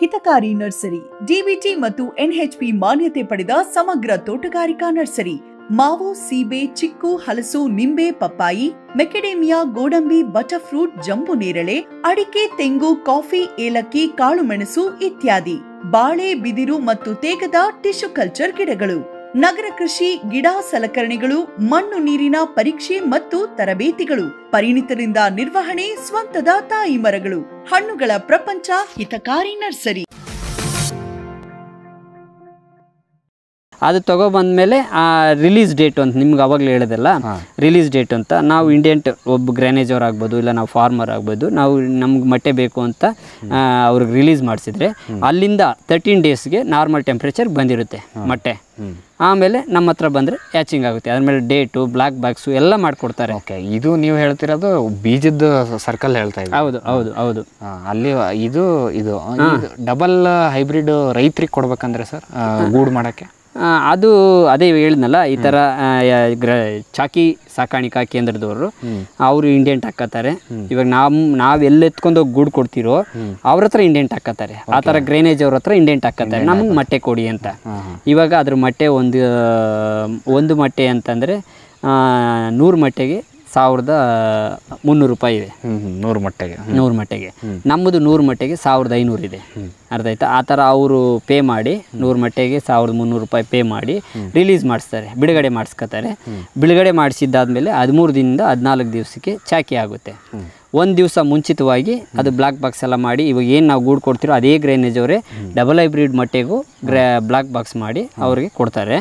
ಹಿತಕಾರಿ ನರ್ಸರಿ ಡಿಬಿಟಿ ಮತ್ತು ಎನ್ಎಚ್ಪಿ ಮಾನ್ಯತೆ ಪಡೆದ ಸಮಗ್ರ ತೋಟಗಾರಿಕಾ ನರ್ಸರಿ ಮಾವು ಸೀಬೆ ಚಿಕ್ಕು ಹಲಸು ನಿಂಬೆ ಪಪ್ಪಾಯಿ ಮೆಕೆಡೇಮಿಯಾ ಗೋಡಂಬಿ ಬಟರ್ಫ್ರೂಟ್ ಜಂಬು ನೇರಳೆ ಅಡಿಕೆ ತೆಂಗು ಕಾಫಿ ಏಲಕ್ಕಿ ಕಾಳುಮೆಣಸು ಇತ್ಯಾದಿ ಬಾಳೆ ಬಿದಿರು ಮತ್ತು ತೇಗದ ಟಿಶ್ಯೂ ಕಲ್ಚರ್ ಗಿಡಗಳು ನಗರ ಕೃಷಿ ಗಿಡ ಸಲಕರಣೆಗಳು ಮಣ್ಣು ನೀರಿನ ಪರೀಕ್ಷೆ ಮತ್ತು ತರಬೇತಿಗಳು ಪರಿಣಿತರಿಂದ ನಿರ್ವಹಣೆ ಸ್ವಂತದ ತಾಯಿ ಮರಗಳು ಹಣ್ಣುಗಳ ಪ್ರಪಂಚ ಹಿತಕಾರಿ ನರ್ಸರಿ ಅದು ಮೇಲೆ ಆ ರಿಲೀಸ್ ಡೇಟ್ ಅಂತ ನಿಮ್ಗೆ ಅವಾಗಲೇ ಹೇಳಿದಲ್ಲ ರಿಲೀಸ್ ಡೇಟ್ ಅಂತ ನಾವು ಇಂಡಿಯನ್ ಒಬ್ಬ ಗ್ರ್ಯಾನೇಜರ್ ಆಗ್ಬೋದು ಇಲ್ಲ ನಾವು ಫಾರ್ಮರ್ ಆಗ್ಬೋದು ನಾವು ನಮ್ಗೆ ಮೊಟ್ಟೆ ಬೇಕು ಅಂತ ಅವ್ರಿಗೆ ರಿಲೀಸ್ ಮಾಡಿಸಿದ್ರೆ ಅಲ್ಲಿಂದ ತರ್ಟೀನ್ ಡೇಸ್ಗೆ ನಾರ್ಮಲ್ ಟೆಂಪ್ರೇಚರ್ ಬಂದಿರುತ್ತೆ ಮಟ್ಟೆ ಆಮೇಲೆ ನಮ್ಮ ಹತ್ರ ಬಂದರೆ ಹ್ಯಾಚಿಂಗ್ ಆಗುತ್ತೆ ಅದ್ರ ಮೇಲೆ ಡೇಟು ಬ್ಲ್ಯಾಕ್ ಬಾಕ್ಸು ಎಲ್ಲ ಮಾಡಿಕೊಡ್ತಾರೆ ಓಕೆ ಇದು ನೀವು ಹೇಳ್ತಿರೋದು ಬೀಜದ ಸರ್ಕಲ್ ಹೇಳ್ತಾ ಇದ್ದೀವಿ ಹೌದು ಹೌದು ಹೌದು ಅಲ್ಲಿ ಇದು ಇದು ಡಬಲ್ ಹೈಬ್ರಿಡ್ ರೈತರಿಗೆ ಕೊಡ್ಬೇಕಂದ್ರೆ ಸರ್ ಗೂಡು ಮಾಡೋಕ್ಕೆ ಅದು ಅದೇ ಹೇಳಿದ್ನಲ್ಲ ಈ ಥರ ಚಾಕಿ ಸಾಕಾಣಿಕಾ ಕೇಂದ್ರದವರು ಅವರು ಇಂಡೆಂಟ್ ಹಾಕತ್ತಾರೆ ಇವಾಗ ನಾವು ನಾವು ಎಲ್ಲಿ ಹೋಗಿ ಗೂಡು ಕೊಡ್ತಿರೋ ಅವ್ರ ಹತ್ರ ಇಂಡೆಂಟ್ ಹಾಕತ್ತಾರೆ ಆ ಥರ ಗ್ರೇನೇಜ್ ಅವ್ರ ಹತ್ರ ಇಂಡೆಂಟ್ ಹಾಕತ್ತಾರೆ ನಮಗೆ ಮಟ್ಟೆ ಕೊಡಿ ಅಂತ ಇವಾಗ ಅದ್ರ ಮಟ್ಟೆ ಒಂದು ಒಂದು ಮಟ್ಟೆ ಅಂತಂದರೆ ನೂರು ಮಟ್ಟೆಗೆ ಸಾವಿರದ ಮುನ್ನೂರು ರೂಪಾಯಿ ಇದೆ ನೂರು ಮಟ್ಟೆಗೆ ನೂರು ಮಟ್ಟೆಗೆ ನಮ್ಮದು ನೂರು ಮಟ್ಟೆಗೆ ಸಾವಿರದ ಐನೂರು ಇದೆ ಅರ್ಥ ಆಯ್ತಾ ಆ ಥರ ಅವರು ಪೇ ಮಾಡಿ ನೂರು ಮಟ್ಟೆಗೆ ಸಾವಿರದ ಮುನ್ನೂರು ರೂಪಾಯಿ ಪೇ ಮಾಡಿ ರಿಲೀಸ್ ಮಾಡಿಸ್ತಾರೆ ಬಿಡುಗಡೆ ಮಾಡಿಸ್ಕೋತಾರೆ ಬಿಡುಗಡೆ ಮಾಡಿಸಿದ್ದಾದಮೇಲೆ ಹದಿಮೂರು ದಿನದಿಂದ ಹದಿನಾಲ್ಕು ದಿವಸಕ್ಕೆ ಚಾಕಿ ಆಗುತ್ತೆ ಒಂದು ದಿವಸ ಮುಂಚಿತವಾಗಿ ಅದು ಬ್ಲಾಕ್ ಬಾಕ್ಸ್ ಎಲ್ಲ ಮಾಡಿ ಇವಾಗ ಏನು ನಾವು ಗೂಡು ಕೊಡ್ತಿರೋ ಅದೇ ಗ್ರೇನೇಜ್ ಅವರೇ ಡಬಲ್ ಹೈಬ್ರಿಡ್ ಮಟ್ಟೆಗೂ ಗ್ರಾ ಬ್ಲಾಕ್ ಬಾಕ್ಸ್ ಮಾಡಿ ಅವ್ರಿಗೆ ಕೊಡ್ತಾರೆ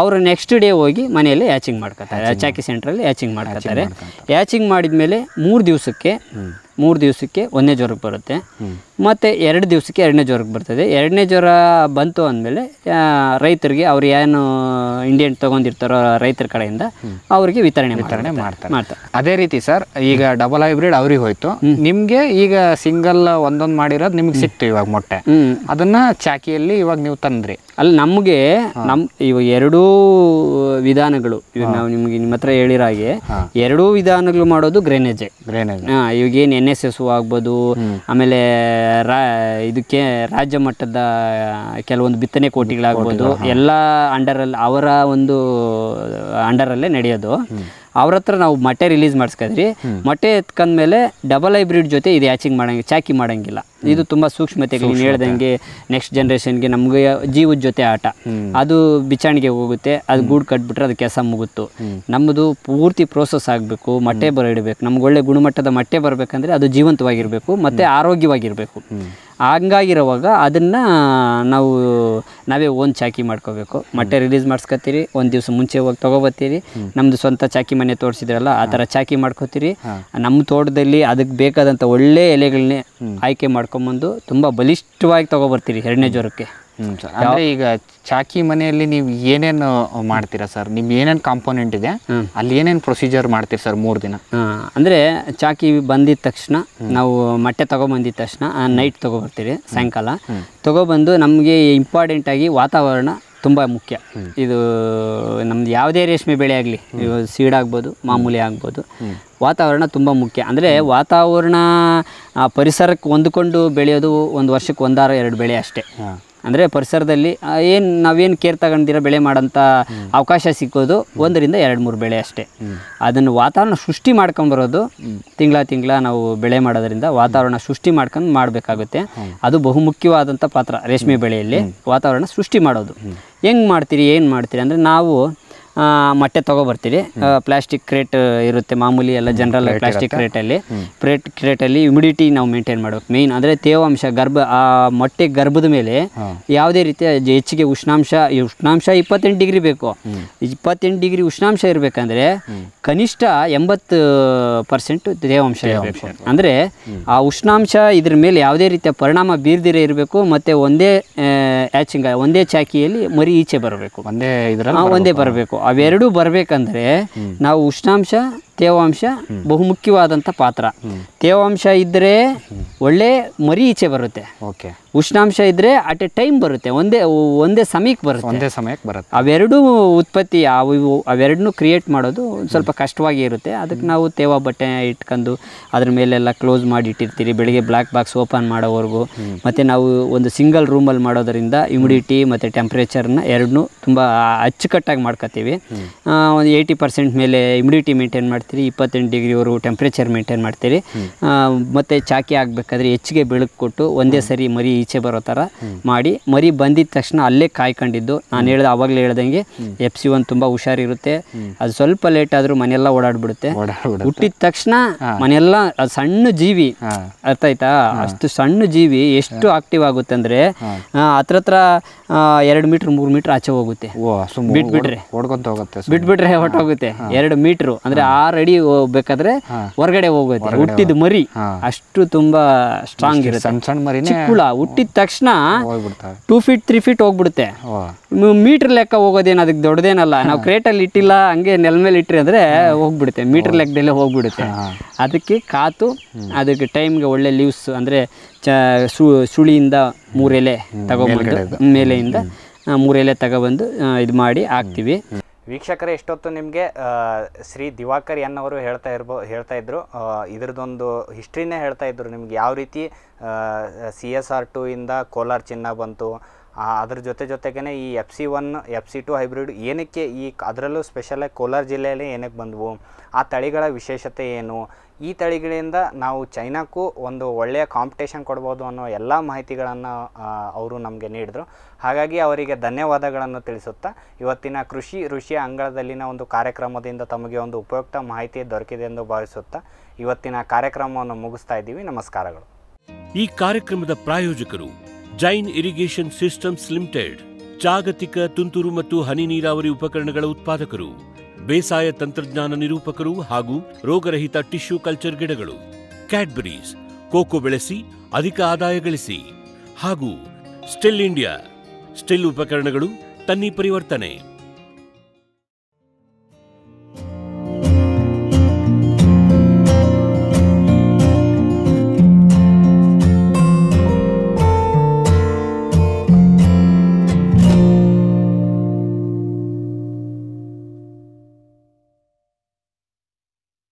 ಅವರು ನೆಕ್ಸ್ಟ್ ಡೇ ಹೋಗಿ ಮನೆಯಲ್ಲಿ ಯಾಚಿಂಗ್ ಮಾಡ್ಕೊತಾರೆ ಯಾಚಾಕಿ ಸೆಂಟ್ರಲ್ಲಿ ಯಾಚಿಂಗ್ ಮಾಡ್ಕೊತಾರೆ ಯಾಚಿಂಗ್ ಮಾಡಿದ ಮೇಲೆ ಮೂರು ದಿವಸಕ್ಕೆ ಮೂರು ದಿವಸಕ್ಕೆ ಒಂದನೇ ಜ್ವರಕ್ಕೆ ಬರುತ್ತೆ ಮತ್ತು ಎರಡು ದಿವಸಕ್ಕೆ ಎರಡನೇ ಜ್ವರಕ್ಕೆ ಬರ್ತದೆ ಎರಡನೇ ಜ್ವರ ಬಂತು ಅಂದಮೇಲೆ ರೈತರಿಗೆ ಅವ್ರು ಏನು ಇಂಡಿಯನ್ ತೊಗೊಂಡಿರ್ತಾರೋ ರೈತರ ಕಡೆಯಿಂದ ಅವರಿಗೆ ವಿತರಣೆ ವಿತರಣೆ ಮಾಡ್ತಾರೆ ಮಾಡ್ತಾರೆ ಅದೇ ರೀತಿ ಸರ್ ಈಗ ಡಬಲ್ ಹೈಬ್ರಿಡ್ ಅವ್ರಿಗೆ ಹೋಯ್ತು ನಿಮಗೆ ಈಗ ಸಿಂಗಲ್ ಒಂದೊಂದು ಮಾಡಿರೋದು ನಿಮ್ಗೆ ಸಿಕ್ತು ಇವಾಗ ಮೊಟ್ಟೆ ಅದನ್ನ ಚಾಕಿಯಲ್ಲಿ ಇವಾಗ ನೀವು ತಂದ್ರಿ ಅಲ್ಲಿ ನಮಗೆ ನಮ್ ಇವಾಗ ಎರಡೂ ವಿಧಾನಗಳು ಇವಾಗ ನಾವು ನಿಮಗೆ ನಿಮ್ಮ ಹತ್ರ ಹೇಳಿರೋ ಹಾಗೆ ಎರಡೂ ವಿಧಾನಗಳು ಮಾಡೋದು ಗ್ರೇನೇಜೆ ಗ್ರೇನೇಜ್ ಇವಾಗ ಏನು ಎನ್ ಎಸ್ ಎಸ್ ಆಗ್ಬೋದು ಆಮೇಲೆ ರಾ ಇದಕ್ಕೆ ರಾಜ್ಯ ಮಟ್ಟದ ಕೆಲವೊಂದು ಬಿತ್ತನೆ ಕೋಟಿಗಳಾಗ್ಬೋದು ಎಲ್ಲ ಅಂಡರಲ್ಲಿ ಅವರ ಒಂದು ಅಂಡರಲ್ಲೇ ನಡೆಯೋದು ಅವ್ರ ಹತ್ರ ನಾವು ಮೊಟ್ಟೆ ರಿಲೀಸ್ ಮಾಡಿಸ್ಕೊಂಡ್ರಿ ಮೊಟ್ಟೆ ಮೇಲೆ ಡಬಲ್ ಹೈಬ್ರಿಡ್ ಜೊತೆ ಇದು ಹ್ಯಾಚಿಂಗ್ ಮಾಡಂಗೆ ಚಾಕಿ ಮಾಡೋಂಗಿಲ್ಲ ಇದು ತುಂಬ ಸೂಕ್ಷ್ಮತೆಗೆ ನೀನು ಹೇಳ್ದಂಗೆ ನೆಕ್ಸ್ಟ್ ಜನ್ರೇಷನ್ಗೆ ನಮಗೆ ಜೀವದ ಜೊತೆ ಆಟ ಅದು ಬಿಚಾಣಿಗೆ ಹೋಗುತ್ತೆ ಅದು ಗೂಡು ಕಟ್ಬಿಟ್ರೆ ಅದು ಕೆಲಸ ಮುಗುತ್ತು ನಮ್ಮದು ಪೂರ್ತಿ ಪ್ರೋಸೆಸ್ ಆಗಬೇಕು ಮೊಟ್ಟೆ ಬರ ಇಡಬೇಕು ನಮ್ಗೆ ಒಳ್ಳೆ ಗುಣಮಟ್ಟದ ಮೊಟ್ಟೆ ಬರಬೇಕಂದ್ರೆ ಅದು ಜೀವಂತವಾಗಿರಬೇಕು ಮತ್ತು ಆರೋಗ್ಯವಾಗಿರಬೇಕು ಹಂಗಾಗಿರುವಾಗ ಅದನ್ನು ನಾವು ನಾವೇ ಓನ್ ಚಾಕಿ ಮಾಡ್ಕೋಬೇಕು ಮೊಟ್ಟೆ ರಿಲೀಸ್ ಮಾಡಿಸ್ಕೊತೀರಿ ಒಂದು ದಿವಸ ಮುಂಚೆ ಹೋಗಿ ತೊಗೊಬತ್ತೀರಿ ನಮ್ಮದು ಸ್ವಂತ ಚಾಕಿ ಮನೆ ತೋರಿಸಿದ್ರಲ್ಲ ಆ ಥರ ಚಾಕಿ ಮಾಡ್ಕೋತೀರಿ ನಮ್ಮ ತೋಟದಲ್ಲಿ ಅದಕ್ಕೆ ಬೇಕಾದಂಥ ಒಳ್ಳೆ ಎಲೆಗಳನ್ನೇ ಆಯ್ಕೆ ಮಾಡ್ಕೊಂಬಂದು ತುಂಬ ಬಲಿಷ್ಠವಾಗಿ ತೊಗೊಬರ್ತೀರಿ ಎರಡನೇ ಜ್ವರಕ್ಕೆ ಅಂದ್ರೆ ಈಗ ಚಾಕಿ ಮನೆಯಲ್ಲಿ ನೀವು ಏನೇನು ಮಾಡ್ತೀರಾ ಸರ್ ನಿಮ್ ಏನೇನು ಕಾಂಪೋನೆಂಟ್ ಇದೆ ಅಲ್ಲಿ ಏನೇನು ಪ್ರೊಸೀಜರ್ ಮಾಡ್ತೀರಿ ಸರ್ ಮೂರು ದಿನ ಅಂದ್ರೆ ಚಾಕಿ ಬಂದಿದ ತಕ್ಷಣ ನಾವು ಮೊಟ್ಟೆ ತಗೊಂಡ್ಬಂದಿದ ತಕ್ಷಣ ನೈಟ್ ತಗೊಬರ್ತೀರಿ ಸಾಯಂಕಾಲ ತಗೊಬಂದು ನಮಗೆ ಇಂಪಾರ್ಟೆಂಟ್ ಆಗಿ ವಾತಾವರಣ ತುಂಬ ಮುಖ್ಯ ಇದು ನಮ್ದು ಯಾವುದೇ ರೇಷ್ಮೆ ಬೆಳೆ ಆಗಲಿ ಸೀಡ್ ಆಗ್ಬೋದು ಮಾಮೂಲಿ ಆಗ್ಬೋದು ವಾತಾವರಣ ತುಂಬ ಮುಖ್ಯ ಅಂದರೆ ವಾತಾವರಣ ಪರಿಸರಕ್ಕೆ ಹೊಂದ್ಕೊಂಡು ಬೆಳೆಯೋದು ಒಂದು ವರ್ಷಕ್ಕೆ ಒಂದಾರು ಎರಡು ಬೆಳೆ ಅಷ್ಟೇ ಅಂದರೆ ಪರಿಸರದಲ್ಲಿ ಏನು ನಾವೇನು ಕೇರ್ ತಗೊಂಡಿರೋ ಬೆಳೆ ಮಾಡೋಂಥ ಅವಕಾಶ ಸಿಕ್ಕೋದು ಒಂದರಿಂದ ಎರಡು ಮೂರು ಬೆಳೆ ಅಷ್ಟೇ ಅದನ್ನು ವಾತಾವರಣ ಸೃಷ್ಟಿ ಮಾಡ್ಕೊಂಬರೋದು ತಿಂಗಳ ತಿಂಗಳ ನಾವು ಬೆಳೆ ಮಾಡೋದ್ರಿಂದ ವಾತಾವರಣ ಸೃಷ್ಟಿ ಮಾಡ್ಕೊಂಡು ಮಾಡಬೇಕಾಗುತ್ತೆ ಅದು ಬಹುಮುಖ್ಯವಾದಂಥ ಪಾತ್ರ ರೇಷ್ಮೆ ಬೆಳೆಯಲ್ಲಿ ವಾತಾವರಣ ಸೃಷ್ಟಿ ಮಾಡೋದು ಹೆಂಗೆ ಮಾಡ್ತೀರಿ ಏನು ಮಾಡ್ತೀರಿ ಅಂದರೆ ನಾವು ಮೊಟ್ಟೆ ತೊಗೊಬರ್ತೀವಿ ಪ್ಲಾಸ್ಟಿಕ್ ಕ್ರೇಟ್ ಇರುತ್ತೆ ಮಾಮೂಲಿ ಎಲ್ಲ ಜನರಲ್ ಪ್ಲಾಸ್ಟಿಕ್ ಕ್ರೇಟಲ್ಲಿ ಪ್ರೇಟ್ ಕ್ರೇಟಲ್ಲಿ ಹ್ಯುಮಿಡಿಟಿ ನಾವು ಮೇಂಟೈನ್ ಮಾಡಬೇಕು ಮೇಯ್ನ್ ಅಂದರೆ ತೇವಾಂಶ ಗರ್ಭ ಆ ಮೊಟ್ಟೆ ಗರ್ಭದ ಮೇಲೆ ಯಾವುದೇ ರೀತಿಯ ಹೆಚ್ಚಿಗೆ ಉಷ್ಣಾಂಶ ಉಷ್ಣಾಂಶ ಇಪ್ಪತ್ತೆಂಟು ಡಿಗ್ರಿ ಬೇಕು ಇಪ್ಪತ್ತೆಂಟು ಡಿಗ್ರಿ ಉಷ್ಣಾಂಶ ಇರಬೇಕಂದ್ರೆ ಕನಿಷ್ಠ ಎಂಬತ್ತು ಪರ್ಸೆಂಟ್ ತೇವಾಂಶ ಇರಬೇಕು ಅಂದರೆ ಆ ಉಷ್ಣಾಂಶ ಇದ್ರ ಮೇಲೆ ಯಾವುದೇ ರೀತಿಯ ಪರಿಣಾಮ ಬೀರ್ದಿರೇ ಇರಬೇಕು ಮತ್ತು ಒಂದೇ ಹ್ಯಾಚಿಂಗ್ ಒಂದೇ ಚಾಕಿಯಲ್ಲಿ ಮರಿ ಈಚೆ ಬರಬೇಕು ಒಂದೇ ಇದರ ಒಂದೇ ಬರಬೇಕು ಅವೆರಡೂ ಬರಬೇಕಂದ್ರೆ ನಾವು ಉಷ್ಣಾಂಶ ತೇವಾಂಶ ಬಹುಮುಖ್ಯವಾದಂಥ ಪಾತ್ರ ತೇವಾಂಶ ಇದ್ದರೆ ಒಳ್ಳೆ ಮರಿ ಈಚೆ ಬರುತ್ತೆ ಓಕೆ ಉಷ್ಣಾಂಶ ಇದ್ದರೆ ಅಟ್ ಎ ಟೈಮ್ ಬರುತ್ತೆ ಒಂದೇ ಒಂದೇ ಸಮಯಕ್ಕೆ ಬರುತ್ತೆ ಒಂದೇ ಸಮಯಕ್ಕೆ ಬರುತ್ತೆ ಅವೆರಡೂ ಉತ್ಪತ್ತಿ ಅವು ಇವು ಅವೆರಡನ್ನೂ ಕ್ರಿಯೇಟ್ ಮಾಡೋದು ಸ್ವಲ್ಪ ಕಷ್ಟವಾಗಿ ಇರುತ್ತೆ ಅದಕ್ಕೆ ನಾವು ತೇವ ಬಟ್ಟೆ ಇಟ್ಕೊಂಡು ಅದ್ರ ಮೇಲೆಲ್ಲ ಕ್ಲೋಸ್ ಮಾಡಿ ಇಟ್ಟಿರ್ತೀರಿ ಬೆಳಿಗ್ಗೆ ಬ್ಲ್ಯಾಕ್ ಬಾಕ್ಸ್ ಓಪನ್ ಮಾಡೋವರೆಗೂ ಮತ್ತು ನಾವು ಒಂದು ಸಿಂಗಲ್ ರೂಮಲ್ಲಿ ಮಾಡೋದರಿಂದ ಇಮ್ಯುಡಿಟಿ ಮತ್ತು ಟೆಂಪ್ರೇಚರ್ನ ಎರಡನ್ನೂ ತುಂಬ ಅಚ್ಚುಕಟ್ಟಾಗಿ ಮಾಡ್ಕೋತೀವಿ ಒಂದು ಏಯ್ಟಿ ಪರ್ಸೆಂಟ್ ಮೇಲೆ ಇಮ್ಯುಡಿಟಿ ಮೇಂಟೈನ್ ಮಾಡ್ತೀವಿ ಇಪ್ಪತ್ತೈದು ಇಪ್ಪತ್ತೆಂಟು ಡಿಗ್ರಿವರೆಗೂ ಟೆಂಪ್ರೇಚರ್ ಮೇಂಟೈನ್ ಮಾಡ್ತೀರಿ ಮತ್ತು ಚಾಕಿ ಆಗಬೇಕಾದ್ರೆ ಹೆಚ್ಚಿಗೆ ಬೆಳಕು ಕೊಟ್ಟು ಒಂದೇ ಸರಿ ಮರಿ ಈಚೆ ಬರೋ ಥರ ಮಾಡಿ ಮರಿ ಬಂದಿದ ತಕ್ಷಣ ಅಲ್ಲೇ ಕಾಯ್ಕೊಂಡಿದ್ದು ನಾನು ಹೇಳ್ದೆ ಅವಾಗಲೇ ಹೇಳ್ದಂಗೆ ಎಫ್ ಸಿ ಒನ್ ತುಂಬ ಹುಷಾರಿರುತ್ತೆ ಅದು ಸ್ವಲ್ಪ ಲೇಟ್ ಆದರೂ ಮನೆಯೆಲ್ಲ ಓಡಾಡ್ಬಿಡುತ್ತೆ ಹುಟ್ಟಿದ ತಕ್ಷಣ ಮನೆಯೆಲ್ಲ ಸಣ್ಣ ಜೀವಿ ಅರ್ಥ ಆಯ್ತಾ ಅಷ್ಟು ಸಣ್ಣ ಜೀವಿ ಎಷ್ಟು ಆಕ್ಟಿವ್ ಆಗುತ್ತೆ ಅಂದರೆ ಹತ್ರ ಹತ್ರ ಎರಡು ಮೀಟ್ರ್ ಮೂರು ಮೀಟ್ರ್ ಆಚೆ ಹೋಗುತ್ತೆ ಬಿಟ್ಬಿಟ್ರೆ ಬಿಟ್ಬಿಟ್ರೆ ಹೊಟ್ಟೋಗುತ್ತೆ ಎರಡು ಮೀಟರ್ ಅಂದ್ರೆ ಆ ರೆಡಿ ಹೋಗ್ಬೇಕಾದ್ರೆ ಹೊರಗಡೆ ಹೋಗೋದು ಹುಟ್ಟಿದ ಮರಿ ಅಷ್ಟು ತುಂಬಾ ಸ್ಟ್ರಾಂಗ್ ಇರುತ್ತೆ ಸಣ್ಣ ಸಣ್ಣ ಮರಿ ಹುಟ್ಟಿದ ತಕ್ಷಣ ಟೂ ಫೀಟ್ ತ್ರೀ ಫೀಟ್ ಹೋಗ್ಬಿಡುತ್ತೆ ಮೀಟರ್ ಲೆಕ್ಕ ಹೋಗೋದೇನು ಅದಕ್ಕೆ ದೊಡ್ಡದೇನಲ್ಲ ನಾವು ಕ್ರೇಟಲ್ಲಿ ಇಟ್ಟಿಲ್ಲ ಹಂಗೆ ನೆಲ ಮೇಲೆ ಇಟ್ರಿ ಅಂದ್ರೆ ಹೋಗ್ಬಿಡುತ್ತೆ ಮೀಟರ್ ಲೆಕ್ಕದಲ್ಲೇ ಹೋಗ್ಬಿಡುತ್ತೆ ಅದಕ್ಕೆ ಕಾತು ಅದಕ್ಕೆ ಟೈಮ್ಗೆ ಒಳ್ಳೆ ಲೀವ್ಸ್ ಅಂದ್ರೆ ಚ ಸುಳಿಯಿಂದ ಮೂರೆಲೆ ತಗೊಬಂದು ಮೇಲೆಯಿಂದ ಮೂರೆಲೆ ತಗೊಬಂದು ಇದು ಮಾಡಿ ಹಾಕ್ತಿವಿ ವೀಕ್ಷಕರೇ ಎಷ್ಟೊತ್ತು ನಿಮಗೆ ಶ್ರೀ ದಿವಾಕರ್ ಎನ್ನವರು ಹೇಳ್ತಾ ಇರ್ಬೋ ಹೇಳ್ತಾ ಇದ್ದರು ಇದ್ರದ್ದೊಂದು ಹಿಸ್ಟ್ರಿನೇ ಹೇಳ್ತಾ ಇದ್ದರು ನಿಮ್ಗೆ ಯಾವ ರೀತಿ ಸಿ ಎಸ್ ಆರ್ ಟು ಇಂದ ಕೋಲಾರ ಚಿನ್ನ ಬಂತು ಅದ್ರ ಜೊತೆ ಜೊತೆಗೇ ಈ F C one F C two hybrid ಏನಕ್ಕೆ ಈ ಅದರಲ್ಲೂ ಸ್ಪೆಷಲಾಗಿ ಕೋಲಾರ ಜಿಲ್ಲೆಯಲ್ಲಿ ಏನಕ್ಕೆ ಬಂದವು ಆ ತಳಿಗಳ ವಿಶೇಷತೆ ಏನು ಈ ತಳಿಗಳಿಂದ ನಾವು ಚೈನಾಕ್ಕೂ ಒಂದು ಒಳ್ಳೆಯ ಕಾಂಪಿಟೇಷನ್ ಕೊಡ್ಬೋದು ಅನ್ನೋ ಎಲ್ಲ ಮಾಹಿತಿಗಳನ್ನು ಅವರು ನಮಗೆ ನೀಡಿದರು ಹಾಗಾಗಿ ಅವರಿಗೆ ಧನ್ಯವಾದಗಳನ್ನು ತಿಳಿಸುತ್ತಾ ಇವತ್ತಿನ ಕೃಷಿ ಋಷಿಯ ಅಂಗಳದಲ್ಲಿನ ಒಂದು ಕಾರ್ಯಕ್ರಮದಿಂದ ತಮಗೆ ಒಂದು ಉಪಯುಕ್ತ ಮಾಹಿತಿ ದೊರಕಿದೆ ಎಂದು ಭಾವಿಸುತ್ತಾ ಇವತ್ತಿನ ಕಾರ್ಯಕ್ರಮವನ್ನು ಮುಗಿಸ್ತಾ ಇದ್ದೀವಿ ನಮಸ್ಕಾರಗಳು ಈ ಕಾರ್ಯಕ್ರಮದ ಪ್ರಾಯೋಜಕರು ಜೈನ್ ಇರಿಗೇಷನ್ ಸಿಸ್ಟಮ್ಸ್ ಲಿಮಿಟೆಡ್ ಜಾಗತಿಕ ತುಂತುರು ಮತ್ತು ಹನಿ ನೀರಾವರಿ ಉಪಕರಣಗಳ ಉತ್ಪಾದಕರು ಬೇಸಾಯ ತಂತ್ರಜ್ಞಾನ ನಿರೂಪಕರು ಹಾಗೂ ರೋಗರಹಿತ ಟಿಶ್ಯೂ ಕಲ್ಚರ್ ಗಿಡಗಳು ಕ್ಯಾಡ್ಬರೀಸ್ ಕೋಕೋ ಬೆಳೆಸಿ ಅಧಿಕ ಆದಾಯ ಗಳಿಸಿ ಹಾಗೂ ಸ್ಟಿಲ್ ಇಂಡಿಯಾ ಸ್ಟಿಲ್ ಉಪಕರಣಗಳು ತನ್ನಿ ಪರಿವರ್ತನೆ